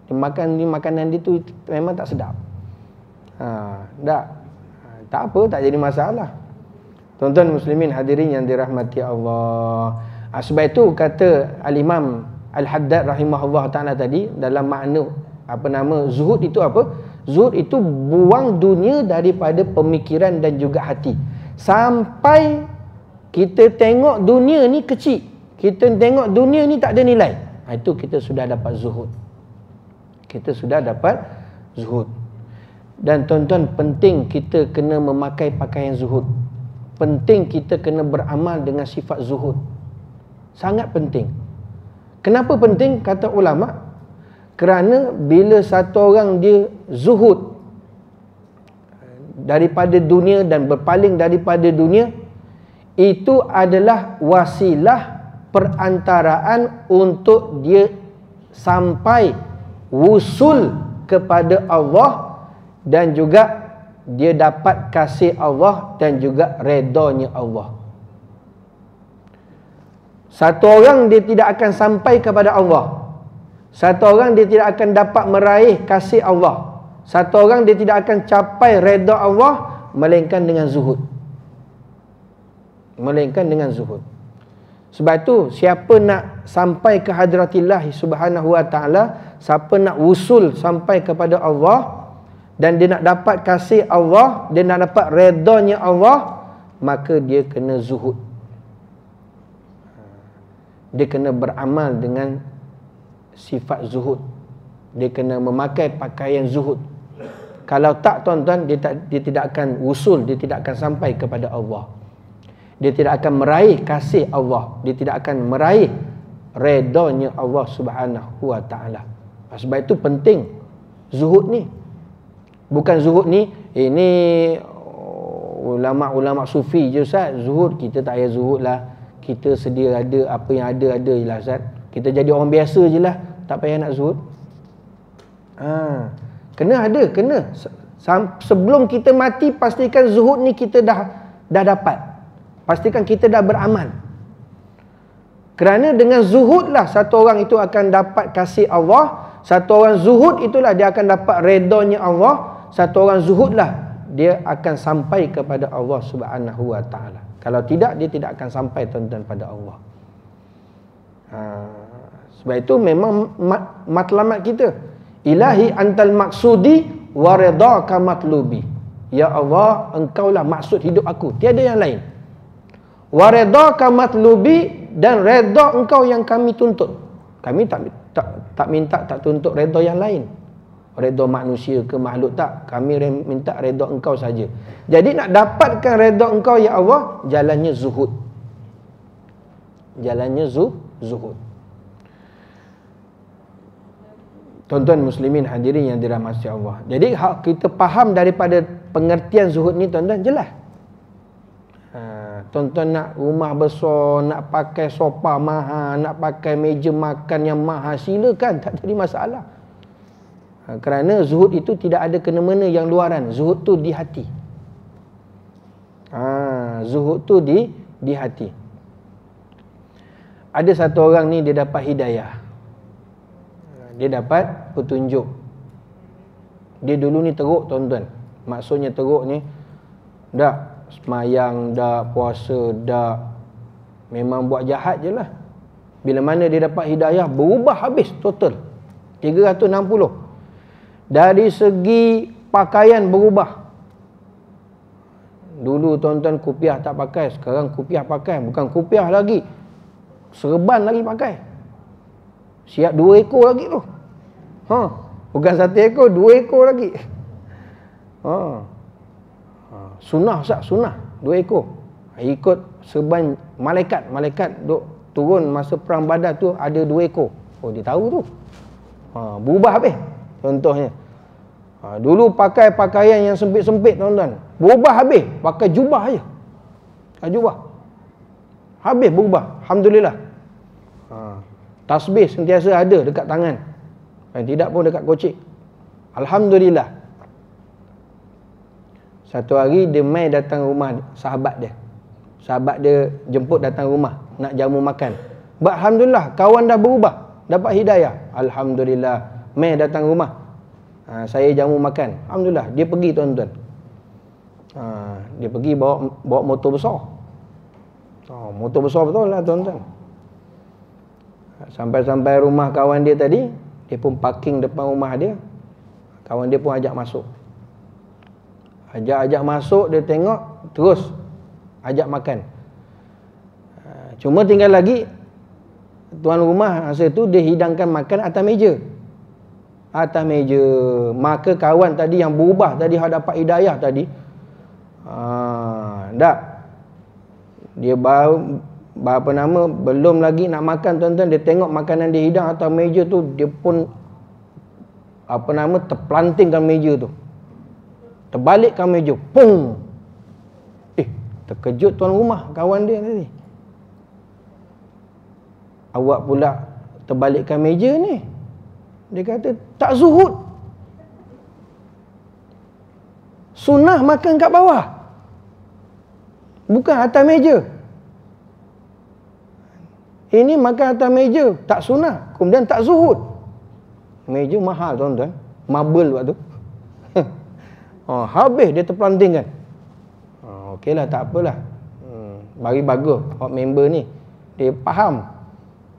dia makan ni makanan dia tu memang tak sedap ha, tak tak apa, tak jadi masalah. Tuan-tuan muslimin hadirin yang dirahmati Allah. Ah, sebab itu kata al-Imam Al-Haddad rahimahullah taala tadi dalam makna apa nama zuhud itu apa? Zuhud itu buang dunia daripada pemikiran dan juga hati. Sampai kita tengok dunia ni kecil. Kita tengok dunia ni tak ada nilai. Ah, itu kita sudah dapat zuhud. Kita sudah dapat zuhud dan tuan-tuan penting kita kena memakai pakaian zuhud penting kita kena beramal dengan sifat zuhud sangat penting kenapa penting kata ulama kerana bila satu orang dia zuhud daripada dunia dan berpaling daripada dunia itu adalah wasilah perantaraan untuk dia sampai wusul kepada Allah dan juga dia dapat kasih Allah dan juga redanya Allah. Satu orang dia tidak akan sampai kepada Allah. Satu orang dia tidak akan dapat meraih kasih Allah. Satu orang dia tidak akan capai reda Allah melainkan dengan zuhud. Melainkan dengan zuhud. Sebab itu siapa nak sampai ke hadratillah subhanahu wa ta'ala Siapa nak usul sampai kepada Allah dan dia nak dapat kasih Allah, dia nak dapat redanya Allah, maka dia kena zuhud. Dia kena beramal dengan sifat zuhud. Dia kena memakai pakaian zuhud. Kalau tak tuan-tuan, dia, dia tidak akan usul, dia tidak akan sampai kepada Allah. Dia tidak akan meraih kasih Allah. Dia tidak akan meraih redanya Allah subhanahu wa ta'ala. Sebab itu penting zuhud ni bukan zuhud ni ini eh, oh, ulama-ulama sufi je ustaz zuhud kita tak payah zuhud lah kita sedia ada apa yang ada ada je lah ustaz kita jadi orang biasa je lah tak payah nak zuhud ha. kena ada kena sebelum kita mati pastikan zuhud ni kita dah dah dapat pastikan kita dah beramal kerana dengan zuhud lah satu orang itu akan dapat kasih Allah satu orang zuhud itulah dia akan dapat redonya Allah satu orang zuhudlah dia akan sampai kepada Allah Subhanahu wa taala. Kalau tidak dia tidak akan sampai tuan-tuan pada Allah. Ha, sebab itu memang mat, matlamat kita Ilahi antal maksudi waridha ka matlubi. Ya Allah, engkaulah maksud hidup aku. Tiada yang lain. Waridha ka matlubi dan redha engkau yang kami tuntut. Kami tak tak tak minta tak tuntut redha yang lain redha manusia ke makhluk tak kami minta redha engkau saja jadi nak dapatkan redha engkau ya Allah jalannya zuhud jalannya zu zuhud tuan-tuan muslimin hadirin yang dirahmati Allah jadi hak kita faham daripada pengertian zuhud ni tuan-tuan jelas ha, Tuan-tuan nak rumah besar, nak pakai sofa maha, nak pakai meja makan yang mahal, silakan. Tak jadi masalah. Ha, kerana zuhud itu tidak ada kena-mena yang luaran zuhud tu di hati ha, zuhud tu di di hati ada satu orang ni dia dapat hidayah ha, dia dapat petunjuk dia dulu ni teruk tuan-tuan maksudnya teruk ni dah semayang dah puasa dah memang buat jahat je lah bila mana dia dapat hidayah berubah habis total 360 dari segi pakaian berubah. Dulu tuan-tuan kupiah tak pakai, sekarang kupiah pakai, bukan kupiah lagi. Serban lagi pakai. Siap dua ekor lagi tu. Ha, bukan satu ekor, dua ekor lagi. Ha. ha sunnah sah, sunah, Dua ekor. Ikut serban malaikat. Malaikat duk turun masa perang badar tu ada dua ekor. Oh, dia tahu tu. Ha, berubah habis contohnya ha, dulu pakai pakaian yang sempit-sempit tuan-tuan berubah habis pakai jubah aja pakai jubah habis berubah alhamdulillah ha, tasbih sentiasa ada dekat tangan yang tidak pun dekat kocik alhamdulillah satu hari dia mai datang rumah sahabat dia sahabat dia jemput datang rumah nak jamu makan Alhamdulillah kawan dah berubah dapat hidayah alhamdulillah Meh datang rumah ha, Saya jamu makan Alhamdulillah dia pergi tuan-tuan ha, Dia pergi bawa bawa motor besar oh, Motor besar betul lah tuan-tuan ha, Sampai-sampai rumah kawan dia tadi Dia pun parking depan rumah dia Kawan dia pun ajak masuk Ajak-ajak masuk dia tengok Terus ajak makan ha, Cuma tinggal lagi Tuan rumah masa tu dia hidangkan makan atas meja atas meja maka kawan tadi yang berubah tadi yang dapat hidayah tadi aa, ha, tak dia baru apa nama belum lagi nak makan tuan-tuan dia tengok makanan dia hidang atas meja tu dia pun apa nama terplantingkan meja tu terbalikkan meja pung eh terkejut tuan rumah kawan dia tadi awak pula terbalikkan meja ni dia kata tak zuhud. Sunnah makan kat bawah. Bukan atas meja. Ini makan atas meja, tak sunnah. Kemudian tak zuhud. Meja mahal tuan-tuan. Marble waktu tu. oh, habis dia terpelanting terpelantingkan. Oh, okey lah, tak apalah. Hmm, bagi bagus, hot member ni. Dia faham.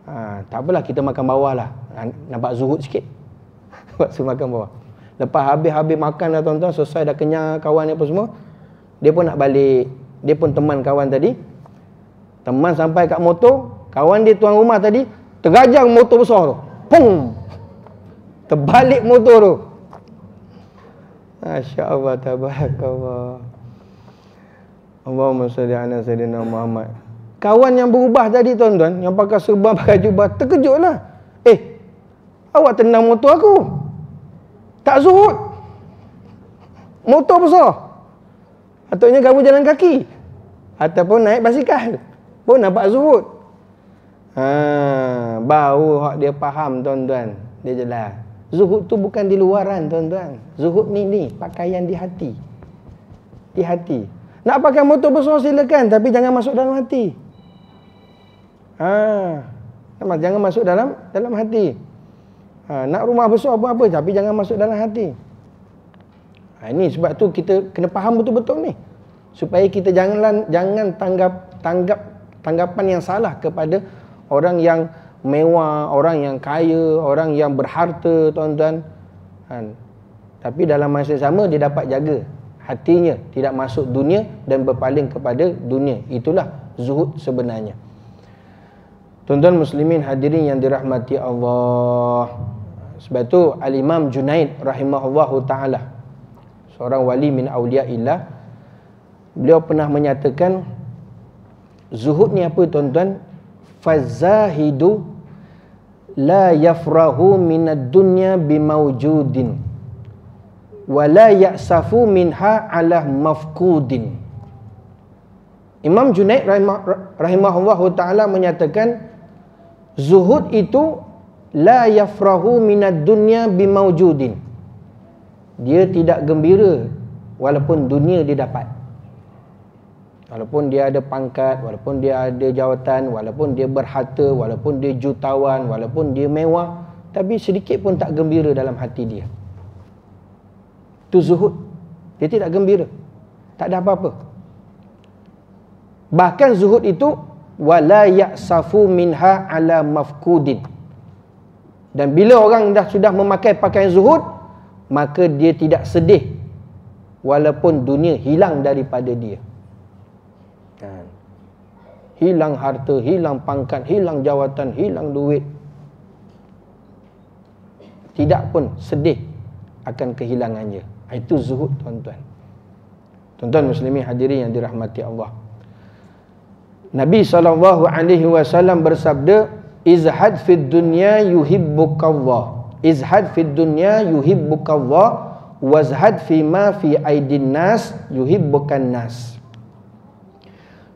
Ha, tak apalah, kita makan bawah lah. Ah, nampak zuhud sikit waktu makan bawah lepas habis-habis makan dah tuan-tuan selesai dah kenyang kawan apa semua dia pun nak balik dia pun teman kawan tadi teman sampai kat motor kawan dia tuan rumah tadi terajang motor besar tu pung terbalik motor tu Masya Allah tabarakallah Allahumma salli ala sayyidina Muhammad kawan yang berubah tadi tuan-tuan yang pakai serban pakai jubah terkejutlah Awak tenang motor aku. Tak zuhud. Motor besar. Patutnya kamu jalan kaki. Ataupun naik basikal. Pun nampak zuhud. Ha, baru hak dia faham tuan-tuan. Dia jelas. Zuhud tu bukan di luaran tuan-tuan. Zuhud ni ni. Pakaian di hati. Di hati. Nak pakai motor besar silakan. Tapi jangan masuk dalam hati. Ha, jangan masuk dalam dalam hati. Ha, nak rumah besar buat apa tapi jangan masuk dalam hati. Ha, ini sebab tu kita kena faham betul-betul ni. Supaya kita janganlah jangan tanggap tanggap tanggapan yang salah kepada orang yang mewah, orang yang kaya, orang yang berharta, tuan-tuan. Ha, tapi dalam masa sama dia dapat jaga hatinya tidak masuk dunia dan berpaling kepada dunia. Itulah zuhud sebenarnya. Tuan-tuan muslimin hadirin yang dirahmati Allah. Sebab tu Al-Imam Junaid rahimahullahu taala seorang wali min illah beliau pernah menyatakan zuhud ni apa tuan-tuan fazahidu la yafrahu min dunya bimaujudin wa la ya'safu minha ala mafkudin Imam Junaid rahimahullahu taala menyatakan zuhud itu la yafrahu minad dunya bimaujudin dia tidak gembira walaupun dunia dia dapat walaupun dia ada pangkat walaupun dia ada jawatan walaupun dia berharta walaupun dia jutawan walaupun dia mewah tapi sedikit pun tak gembira dalam hati dia Tu zuhud dia tidak gembira tak ada apa-apa bahkan zuhud itu wala ya'safu minha ala mafkudin dan bila orang dah sudah memakai pakaian zuhud Maka dia tidak sedih Walaupun dunia hilang daripada dia kan? Hilang harta, hilang pangkat, hilang jawatan, hilang duit Tidak pun sedih akan kehilangannya Itu zuhud tuan-tuan Tuan-tuan muslimin hadirin yang dirahmati Allah Nabi SAW bersabda izhad fid dunya yuhibbuka Allah izhad fid dunya yuhibbuka Allah wazhad fi ma fi aidin nas yuhibbukan nas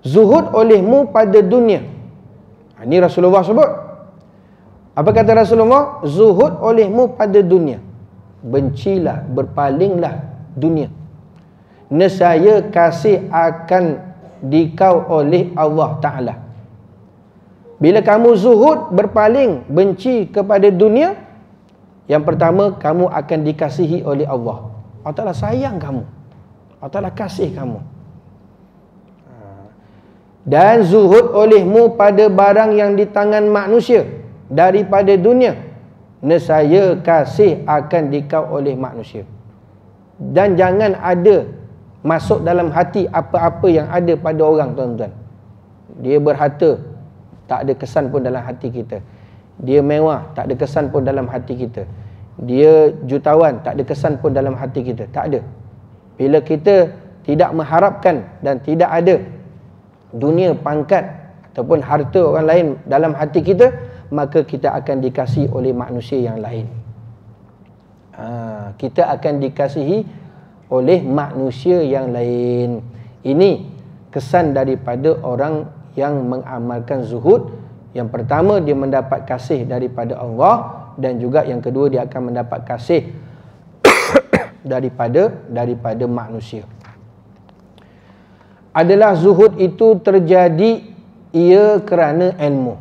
zuhud olehmu pada dunia ini ha, Rasulullah sebut apa kata Rasulullah zuhud olehmu pada dunia bencilah berpalinglah dunia nescaya kasih akan dikau oleh Allah taala bila kamu zuhud berpaling benci kepada dunia Yang pertama kamu akan dikasihi oleh Allah Allah Ta'ala sayang kamu Allah Ta'ala kasih kamu Dan zuhud olehmu pada barang yang di tangan manusia Daripada dunia Nesaya kasih akan dikau oleh manusia Dan jangan ada masuk dalam hati apa-apa yang ada pada orang tuan-tuan Dia berhata tak ada kesan pun dalam hati kita dia mewah tak ada kesan pun dalam hati kita dia jutawan tak ada kesan pun dalam hati kita tak ada bila kita tidak mengharapkan dan tidak ada dunia pangkat ataupun harta orang lain dalam hati kita maka kita akan dikasihi oleh manusia yang lain ha, kita akan dikasihi oleh manusia yang lain ini kesan daripada orang yang mengamalkan zuhud yang pertama dia mendapat kasih daripada Allah dan juga yang kedua dia akan mendapat kasih daripada daripada manusia adalah zuhud itu terjadi ia kerana ilmu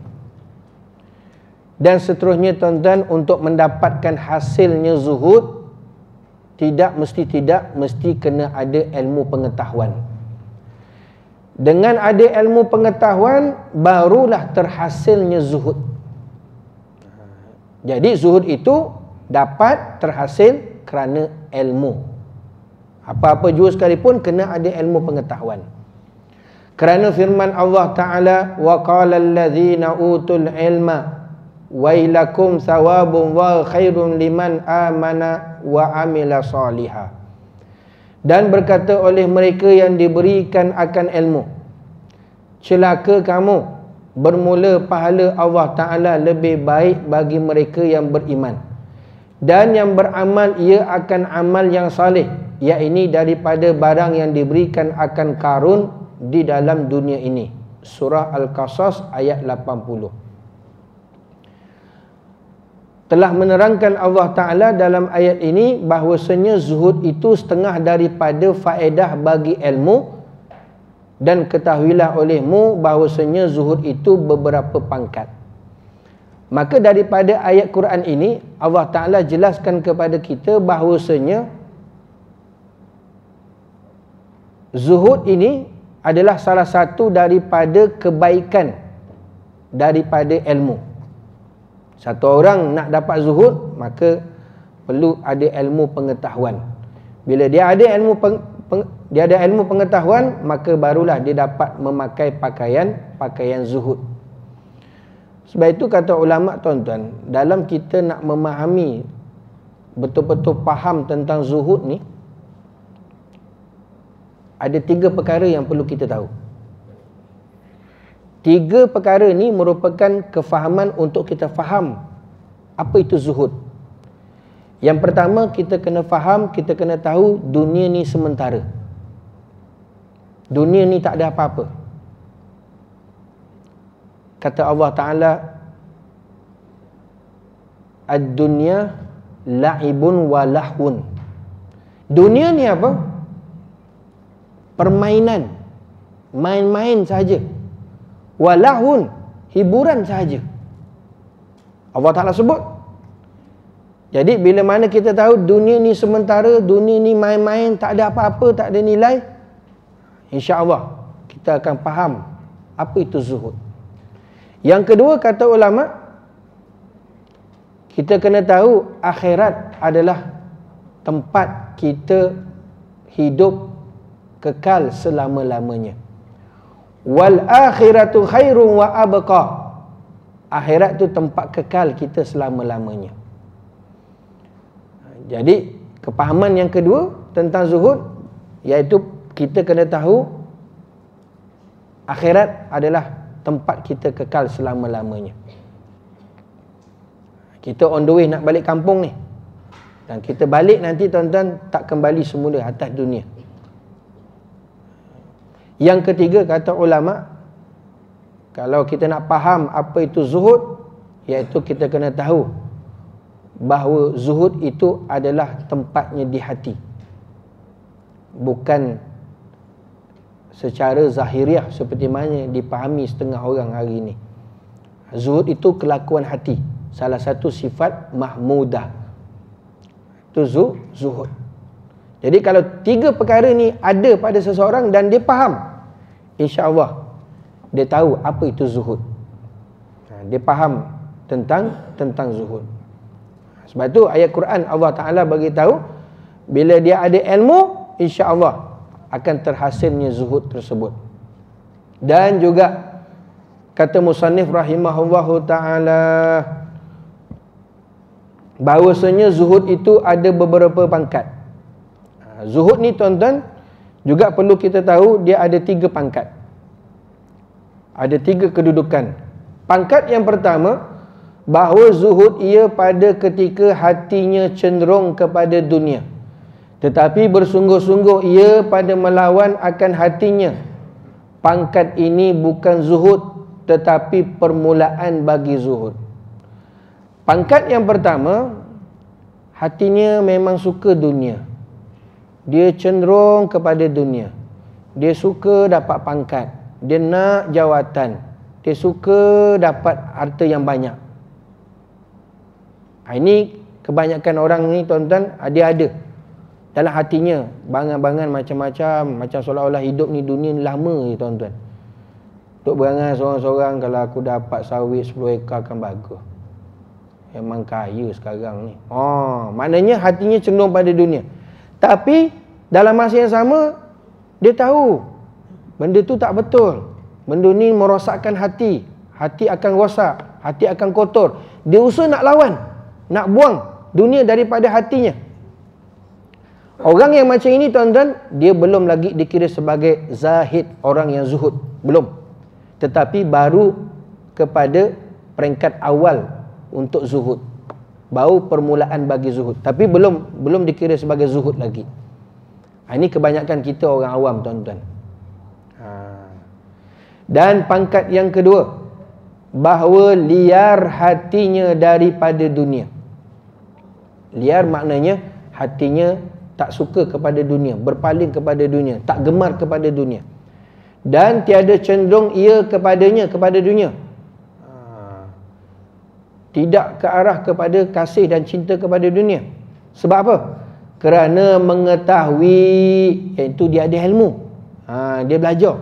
dan seterusnya tuan-tuan untuk mendapatkan hasilnya zuhud tidak mesti tidak mesti kena ada ilmu pengetahuan dengan ada ilmu pengetahuan Barulah terhasilnya zuhud Jadi zuhud itu Dapat terhasil kerana ilmu Apa-apa juga sekalipun Kena ada ilmu pengetahuan Kerana firman Allah Ta'ala Wa qala allazina utul ilma Wailakum thawabun wa khairun liman amana wa amila salihah dan berkata oleh mereka yang diberikan akan ilmu celaka kamu bermula pahala Allah Ta'ala lebih baik bagi mereka yang beriman dan yang beramal ia akan amal yang salih ini daripada barang yang diberikan akan karun di dalam dunia ini surah Al-Qasas ayat 80 telah menerangkan Allah Ta'ala dalam ayat ini bahawasanya zuhud itu setengah daripada faedah bagi ilmu dan ketahuilah olehmu bahawasanya zuhud itu beberapa pangkat. Maka daripada ayat Quran ini Allah Ta'ala jelaskan kepada kita bahawasanya zuhud ini adalah salah satu daripada kebaikan daripada ilmu. Satu orang nak dapat zuhud maka perlu ada ilmu pengetahuan. Bila dia ada ilmu peng, peng, dia ada ilmu pengetahuan maka barulah dia dapat memakai pakaian pakaian zuhud. Sebab itu kata ulama tuan-tuan, dalam kita nak memahami betul-betul faham tentang zuhud ni ada tiga perkara yang perlu kita tahu. Tiga perkara ni merupakan kefahaman untuk kita faham apa itu zuhud. Yang pertama kita kena faham, kita kena tahu dunia ni sementara. Dunia ni tak ada apa-apa. Kata Allah Taala Ad-dunya la'ibun wa lahun. Dunia ni apa? Permainan. Main-main saja. -main walahun hiburan sahaja Allah Ta'ala sebut jadi bila mana kita tahu dunia ni sementara dunia ni main-main tak ada apa-apa tak ada nilai insya Allah kita akan faham apa itu zuhud yang kedua kata ulama kita kena tahu akhirat adalah tempat kita hidup kekal selama-lamanya wal akhiratu khairun wa abqa akhirat tu tempat kekal kita selama-lamanya jadi kepahaman yang kedua tentang zuhud iaitu kita kena tahu akhirat adalah tempat kita kekal selama-lamanya kita on the way nak balik kampung ni dan kita balik nanti tuan-tuan tak kembali semula atas dunia yang ketiga kata ulama kalau kita nak faham apa itu zuhud iaitu kita kena tahu bahawa zuhud itu adalah tempatnya di hati. Bukan secara zahiriah seperti mana dipahami setengah orang hari ini. Zuhud itu kelakuan hati, salah satu sifat mahmudah. Itu zuhud. Jadi kalau tiga perkara ni ada pada seseorang dan dia faham, insya-Allah dia tahu apa itu zuhud. Ha, dia faham tentang tentang zuhud. Ha, sebab tu ayat Quran Allah Taala bagi tahu bila dia ada ilmu, insya-Allah akan terhasilnya zuhud tersebut. Dan juga kata musannif rahimahullahu taala bahwasanya zuhud itu ada beberapa pangkat. Ha, zuhud ni tuan-tuan juga perlu kita tahu dia ada tiga pangkat. Ada tiga kedudukan. Pangkat yang pertama bahawa zuhud ia pada ketika hatinya cenderung kepada dunia. Tetapi bersungguh-sungguh ia pada melawan akan hatinya. Pangkat ini bukan zuhud tetapi permulaan bagi zuhud. Pangkat yang pertama hatinya memang suka dunia. Dia cenderung kepada dunia. Dia suka dapat pangkat. Dia nak jawatan. Dia suka dapat harta yang banyak. Ha, ini kebanyakan orang ni tuan-tuan, ha, dia ada. Dalam hatinya, bangan-bangan macam-macam. Macam seolah-olah hidup ni dunia ni lama je tuan-tuan. Duk berangan seorang-seorang, kalau aku dapat sawit 10 ekar akan bagus. Memang kaya sekarang ni. Oh, maknanya hatinya cenderung pada dunia. Tapi dalam masa yang sama dia tahu benda tu tak betul. Benda ni merosakkan hati. Hati akan rosak, hati akan kotor. Dia usaha nak lawan, nak buang dunia daripada hatinya. Orang yang macam ini tuan-tuan, dia belum lagi dikira sebagai zahid, orang yang zuhud. Belum. Tetapi baru kepada peringkat awal untuk zuhud. Bau permulaan bagi zuhud tapi belum belum dikira sebagai zuhud lagi ha, ini kebanyakan kita orang awam tuan-tuan ha. dan pangkat yang kedua bahawa liar hatinya daripada dunia liar maknanya hatinya tak suka kepada dunia berpaling kepada dunia tak gemar kepada dunia dan tiada cenderung ia kepadanya kepada dunia tidak ke arah kepada kasih dan cinta kepada dunia sebab apa kerana mengetahui iaitu dia ada ilmu ha, dia belajar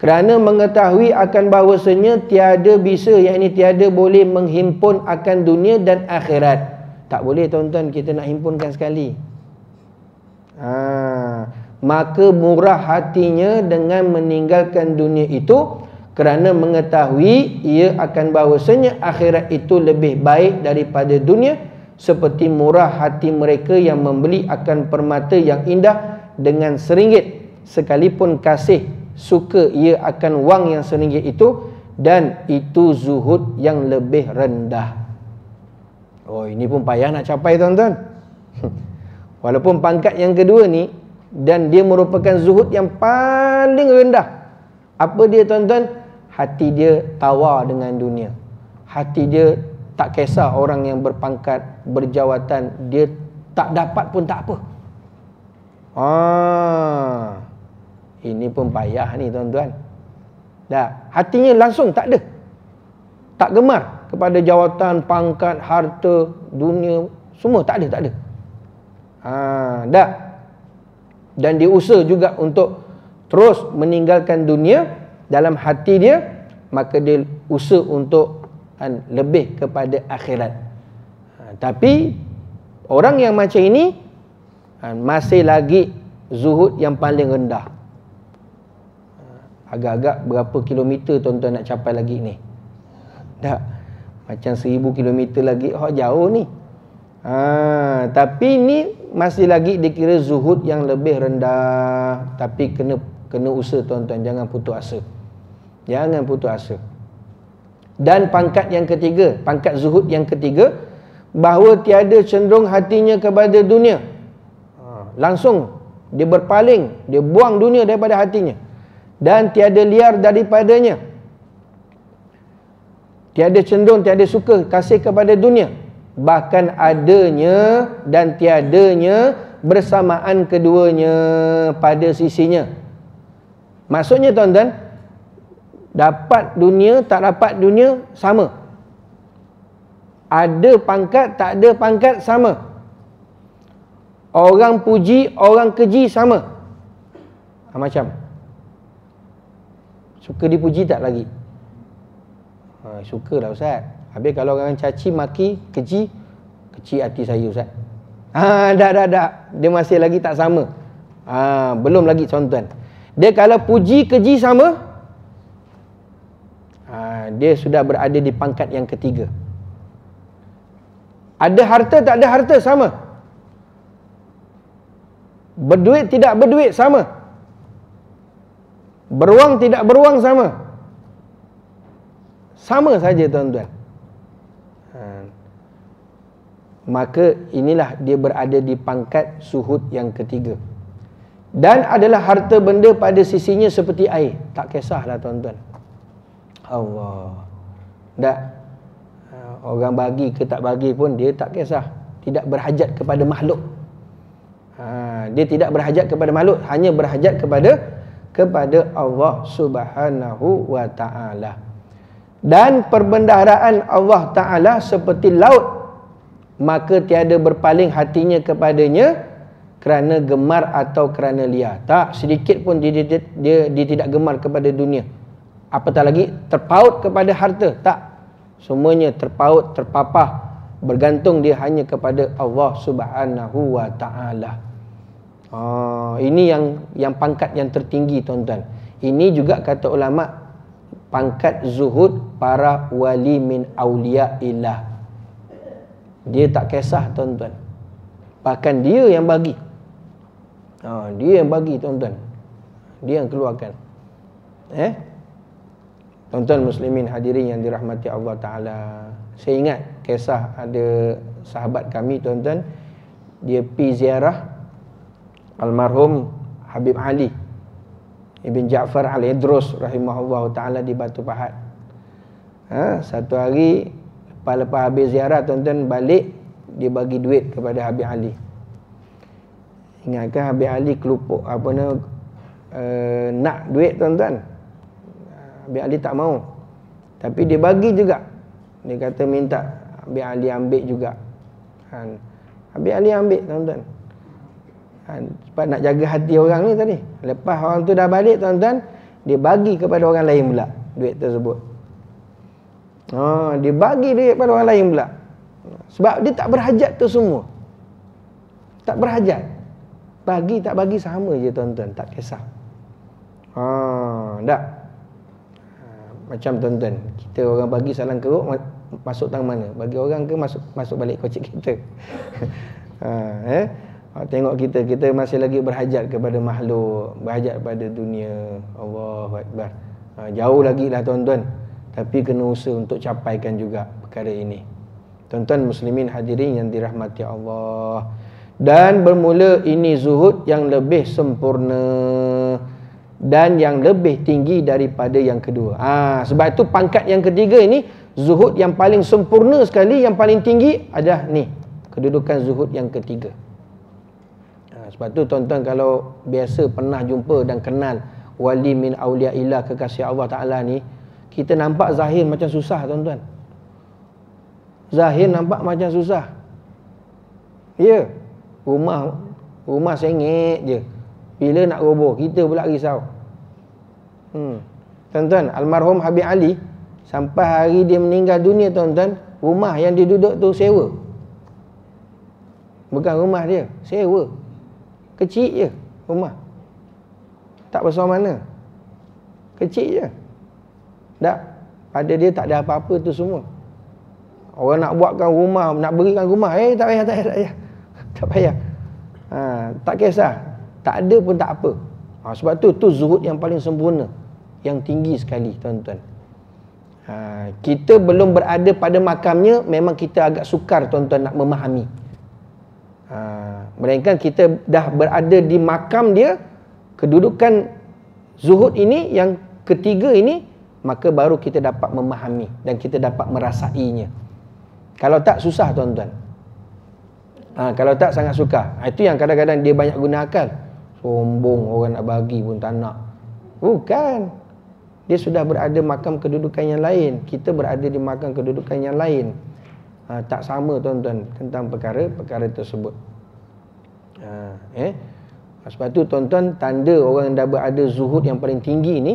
kerana mengetahui akan bahawasanya tiada bisa yang ini tiada boleh menghimpun akan dunia dan akhirat tak boleh tuan-tuan kita nak himpunkan sekali ha, maka murah hatinya dengan meninggalkan dunia itu kerana mengetahui ia akan bahawasanya akhirat itu lebih baik daripada dunia seperti murah hati mereka yang membeli akan permata yang indah dengan seringgit sekalipun kasih suka ia akan wang yang seringgit itu dan itu zuhud yang lebih rendah oh ini pun payah nak capai tuan-tuan walaupun pangkat yang kedua ni dan dia merupakan zuhud yang paling rendah apa dia tuan-tuan hati dia tawar dengan dunia hati dia tak kisah orang yang berpangkat berjawatan dia tak dapat pun tak apa ah ini pun payah ni tuan-tuan dah hatinya langsung tak ada tak gemar kepada jawatan pangkat harta dunia semua tak ada tak ada ah dah dan dia juga untuk terus meninggalkan dunia dalam hati dia maka dia usaha untuk kan, lebih kepada akhirat ha, tapi orang yang macam ini kan, masih lagi zuhud yang paling rendah ha, agak-agak berapa kilometer tuan-tuan nak capai lagi ni tak macam seribu kilometer lagi oh, jauh ni ha, tapi ni masih lagi dikira zuhud yang lebih rendah tapi kena kena usaha tuan-tuan jangan putus asa Jangan putus asa. Dan pangkat yang ketiga, pangkat zuhud yang ketiga, bahawa tiada cenderung hatinya kepada dunia. Ha. Langsung dia berpaling, dia buang dunia daripada hatinya. Dan tiada liar daripadanya. Tiada cenderung, tiada suka kasih kepada dunia. Bahkan adanya dan tiadanya bersamaan keduanya pada sisinya. Maksudnya tuan-tuan, dapat dunia tak dapat dunia sama ada pangkat tak ada pangkat sama orang puji orang keji sama ha, macam suka dipuji tak lagi ha, suka lah Ustaz habis kalau orang caci maki keji kecil hati saya Ustaz ha, dah dah dah dia masih lagi tak sama ha, belum lagi contohan dia kalau puji keji sama dia sudah berada di pangkat yang ketiga. Ada harta tak ada harta sama. Berduit tidak berduit sama. Beruang tidak beruang sama. Sama saja tuan-tuan. Ha. Maka inilah dia berada di pangkat suhud yang ketiga. Dan adalah harta benda pada sisinya seperti air. Tak kisahlah tuan-tuan. Allah. Tak? Ah, orang bagi ke tak bagi pun dia tak kisah. Tidak berhajat kepada makhluk. Ha, dia tidak berhajat kepada makhluk. Hanya berhajat kepada kepada Allah subhanahu wa ta'ala. Dan perbendaharaan Allah ta'ala seperti laut. Maka tiada berpaling hatinya kepadanya kerana gemar atau kerana liar. Tak sedikit pun dia, dia, dia, dia tidak gemar kepada dunia. Dunia apatah lagi terpaut kepada harta tak semuanya terpaut terpapah bergantung dia hanya kepada Allah Subhanahu wa taala ha, ini yang yang pangkat yang tertinggi tuan-tuan ini juga kata ulama pangkat zuhud para wali min aulia ilah. dia tak kisah tuan-tuan bahkan dia yang bagi ha, dia yang bagi tuan-tuan dia yang keluarkan eh Tuan-tuan muslimin hadirin yang dirahmati Allah Ta'ala Saya ingat kisah ada sahabat kami tuan-tuan Dia pi ziarah Almarhum Habib Ali Ibn Ja'far Al-Idrus Rahimahullah Ta'ala di Batu Pahat ha, Satu hari Lepas-lepas habis ziarah tuan-tuan balik Dia bagi duit kepada Habib Ali Ingatkan Habib Ali kelupuk apa ni uh, eh, Nak duit tuan-tuan Abi Ali tak mau. Tapi dia bagi juga. Dia kata minta Abi Ali ambil juga. Kan. Abi Ali ambil tuan-tuan. Kan. sebab nak jaga hati orang ni tadi. Lepas orang tu dah balik tuan-tuan, dia bagi kepada orang lain pula duit tersebut. Ha, oh, dia bagi duit kepada orang lain pula. Sebab dia tak berhajat tu semua. Tak berhajat. Bagi tak bagi sama je tuan-tuan, tak kisah. Ha, dah macam tuan-tuan kita orang bagi salam keruk masuk tang mana bagi orang ke masuk masuk balik kocik kita ha, eh? ha, tengok kita kita masih lagi berhajat kepada makhluk berhajat pada dunia Allah Akbar ha, jauh lagi lah tuan-tuan tapi kena usaha untuk capaikan juga perkara ini tuan-tuan muslimin hadirin yang dirahmati Allah dan bermula ini zuhud yang lebih sempurna dan yang lebih tinggi daripada yang kedua. Ha, sebab itu pangkat yang ketiga ini zuhud yang paling sempurna sekali, yang paling tinggi adalah ni kedudukan zuhud yang ketiga. Ha, sebab itu tuan-tuan kalau biasa pernah jumpa dan kenal wali min auliailah kekasih Allah Taala ni, kita nampak zahir macam susah tuan-tuan. Zahir nampak macam susah. Ya. Rumah rumah sengit je. Bila nak roboh Kita pula risau hmm. Tuan-tuan Almarhum Habib Ali Sampai hari dia meninggal dunia tuan-tuan Rumah yang dia duduk tu sewa Bukan rumah dia Sewa Kecil je rumah Tak besar mana Kecil je Tak Pada dia tak ada apa-apa tu semua Orang nak buatkan rumah Nak berikan rumah Eh tak payah tak payah Tak payah, tak payah. Ha, tak kisah tak ada pun tak apa. Ha, sebab tu tu zuhud yang paling sempurna, yang tinggi sekali, tuan-tuan. Ha, kita belum berada pada makamnya, memang kita agak sukar tuan-tuan nak memahami. Ha, melainkan kita dah berada di makam dia, kedudukan zuhud ini yang ketiga ini, maka baru kita dapat memahami dan kita dapat merasainya. Kalau tak susah tuan-tuan. Ha, kalau tak sangat suka. Ha, itu yang kadang-kadang dia banyak gunakan sombong orang nak bagi pun tak nak bukan dia sudah berada makam kedudukan yang lain kita berada di makam kedudukan yang lain ha, tak sama tuan-tuan tentang perkara-perkara tersebut ha, eh? Ha, sebab tu tuan-tuan tanda orang yang dah berada zuhud yang paling tinggi ni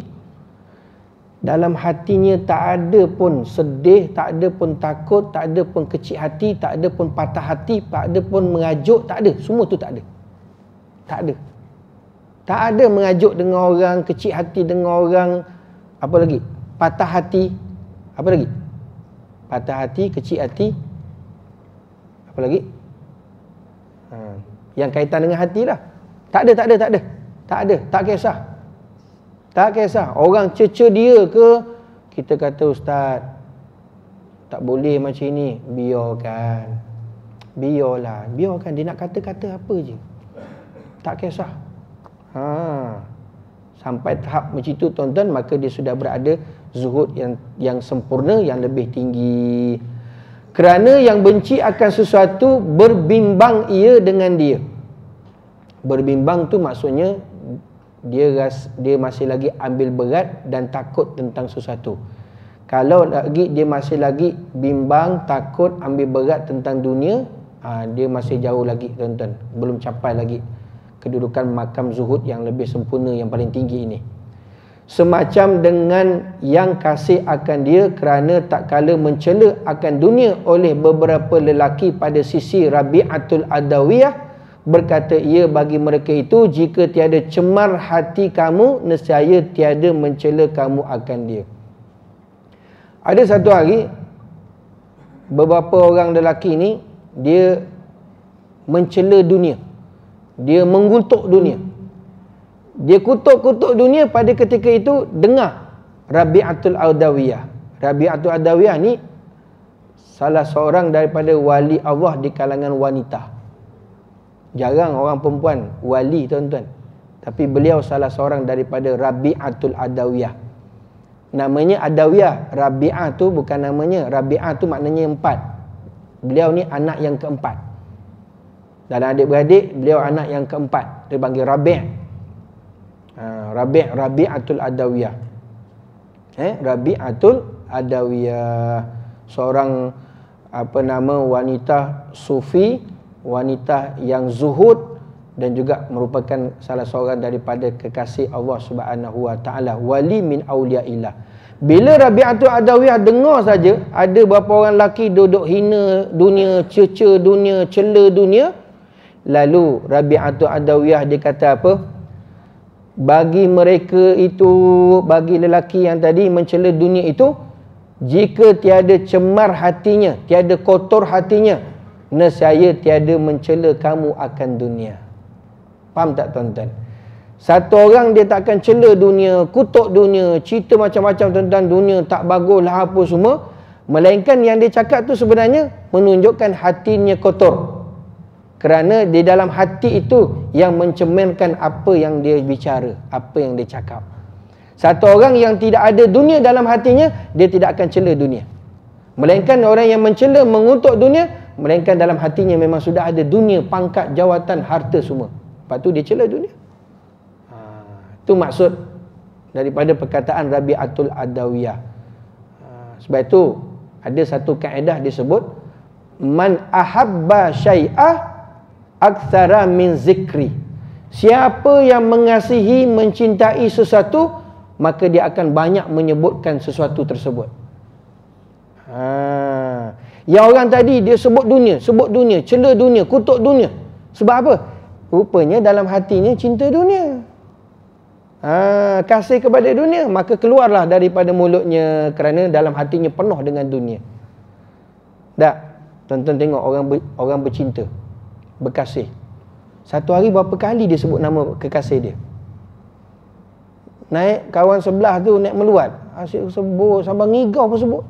dalam hatinya tak ada pun sedih, tak ada pun takut, tak ada pun kecil hati, tak ada pun patah hati, tak ada pun mengajuk, tak ada. Semua tu tak ada. Tak ada. Tak ada mengajuk dengan orang kecil hati dengan orang apa lagi? Patah hati. Apa lagi? Patah hati, kecil hati. Apa lagi? Hmm. yang kaitan dengan hati lah, Tak ada, tak ada, tak ada. Tak ada, tak kisah. Tak kisah orang cece dia ke kita kata ustaz tak boleh macam ni biarkan biarlah biarkan dia nak kata-kata apa je tak kisah Ha. Sampai tahap macam itu tuan-tuan maka dia sudah berada zuhud yang yang sempurna yang lebih tinggi. Kerana yang benci akan sesuatu berbimbang ia dengan dia. Berbimbang tu maksudnya dia ras, dia masih lagi ambil berat dan takut tentang sesuatu. Kalau lagi dia masih lagi bimbang, takut, ambil berat tentang dunia, ha, dia masih jauh lagi tuan-tuan. Belum capai lagi kedudukan makam zuhud yang lebih sempurna yang paling tinggi ini semacam dengan yang kasih akan dia kerana tak kala mencela akan dunia oleh beberapa lelaki pada sisi Rabi'atul Adawiyah berkata ia bagi mereka itu jika tiada cemar hati kamu nescaya tiada mencela kamu akan dia ada satu hari beberapa orang lelaki ini dia mencela dunia dia mengutuk dunia dia kutuk-kutuk dunia pada ketika itu dengar Rabi'atul Adawiyah Rabi'atul Adawiyah ni salah seorang daripada wali Allah di kalangan wanita jarang orang perempuan wali tuan-tuan tapi beliau salah seorang daripada Rabi'atul Adawiyah namanya Adawiyah Rabi'ah tu bukan namanya Rabi'ah tu maknanya empat beliau ni anak yang keempat dalam adik-beradik, beliau anak yang keempat. Dia panggil Rabi' ha, Rabi' Rabi'atul Adawiyah. Eh, Rabi'atul Adawiyah. Seorang apa nama wanita sufi, wanita yang zuhud dan juga merupakan salah seorang daripada kekasih Allah Subhanahu Wa Taala wali min auliailah bila Rabi'atul Adawiyah dengar saja ada beberapa orang lelaki duduk hina dunia cece, dunia cela dunia Lalu Rabi'atul Adawiyah dia kata apa? Bagi mereka itu, bagi lelaki yang tadi mencela dunia itu, jika tiada cemar hatinya, tiada kotor hatinya, nescaya tiada mencela kamu akan dunia. Faham tak tuan-tuan? Satu orang dia takkan cela dunia, kutuk dunia, cerita macam-macam tentang dunia, tak bagus lah apa semua. Melainkan yang dia cakap tu sebenarnya menunjukkan hatinya kotor kerana di dalam hati itu yang mencerminkan apa yang dia bicara, apa yang dia cakap. Satu orang yang tidak ada dunia dalam hatinya, dia tidak akan cela dunia. Melainkan orang yang mencela mengutuk dunia, melainkan dalam hatinya memang sudah ada dunia, pangkat, jawatan, harta semua. Lepas tu dia cela dunia. Ah. itu maksud daripada perkataan Rabi'atul Adawiyah. Ah. sebab itu ada satu kaedah disebut, Man ahabba syai'ah aktsara min zikri. Siapa yang mengasihi mencintai sesuatu, maka dia akan banyak menyebutkan sesuatu tersebut. Ha. Yang orang tadi dia sebut dunia, sebut dunia, cela dunia, kutuk dunia. Sebab apa? Rupanya dalam hatinya cinta dunia. Ha, kasih kepada dunia maka keluarlah daripada mulutnya kerana dalam hatinya penuh dengan dunia. Tak? Tonton tengok orang ber, orang bercinta berkasih. Satu hari berapa kali dia sebut nama kekasih dia? Naik kawan sebelah tu naik meluat. Asyik sebut sampai ngigau pun sebut.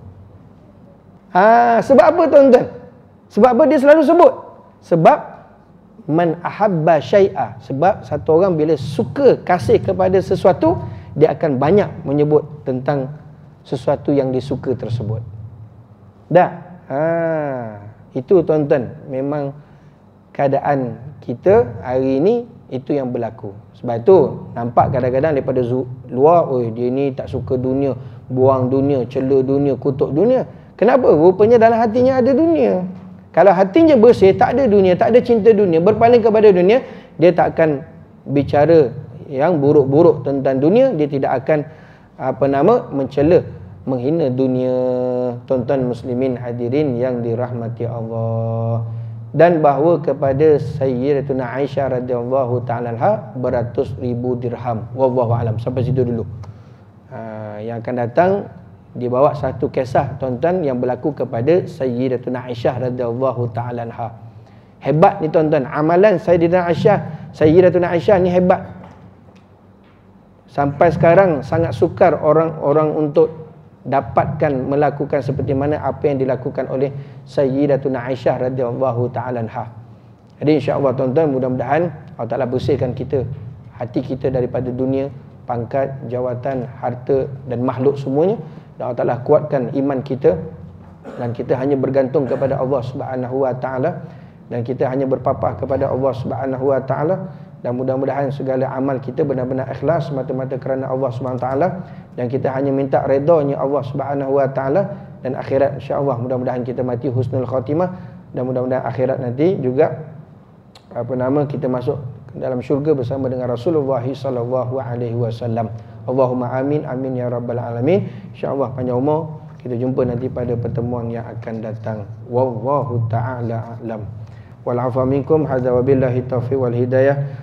Ha, sebab apa tuan-tuan? Sebab apa dia selalu sebut? Sebab man ahabba syai'a. Sebab satu orang bila suka kasih kepada sesuatu, dia akan banyak menyebut tentang sesuatu yang disuka tersebut. Dah. Ha, itu tuan-tuan memang keadaan kita hari ini itu yang berlaku. Sebab itu nampak kadang-kadang daripada luar oi dia ni tak suka dunia, buang dunia, celah dunia, kutuk dunia. Kenapa? Rupanya dalam hatinya ada dunia. Kalau hatinya bersih, tak ada dunia, tak ada cinta dunia, berpaling kepada dunia, dia tak akan bicara yang buruk-buruk tentang dunia, dia tidak akan apa nama mencela menghina dunia. Tuan-tuan muslimin hadirin yang dirahmati Allah dan bahawa kepada Sayyidatuna Aisyah radhiyallahu taala anha beratus ribu dirham wallahu alam sampai situ dulu ha, yang akan datang dibawa satu kisah tuan-tuan yang berlaku kepada Sayyidatuna Aisyah radhiyallahu taala anha hebat ni tuan-tuan amalan Sayyidatuna Aisyah Sayyidatuna Aisyah ni hebat sampai sekarang sangat sukar orang-orang untuk dapatkan melakukan seperti mana apa yang dilakukan oleh Sayyidatuna Aisyah radhiyallahu taala anha. Jadi insya-Allah tuan-tuan mudah-mudahan Allah Taala bersihkan kita hati kita daripada dunia, pangkat, jawatan, harta dan makhluk semuanya dan Allah Taala kuatkan iman kita dan kita hanya bergantung kepada Allah Subhanahu wa taala dan kita hanya berpapah kepada Allah Subhanahu wa taala dan mudah-mudahan segala amal kita benar-benar ikhlas mata mata kerana Allah Subhanahu taala dan kita hanya minta redanya Allah Subhanahu wa taala dan akhirat insya-Allah mudah-mudahan kita mati husnul khatimah dan mudah-mudahan akhirat nanti juga apa nama kita masuk dalam syurga bersama dengan Rasulullah sallallahu alaihi wasallam. Allahumma amin amin ya rabbal alamin. Insya-Allah panjang umur kita jumpa nanti pada pertemuan yang akan datang. Wallahu taala alam. Wal afa minkum hadza wabillahi taufiq wal hidayah.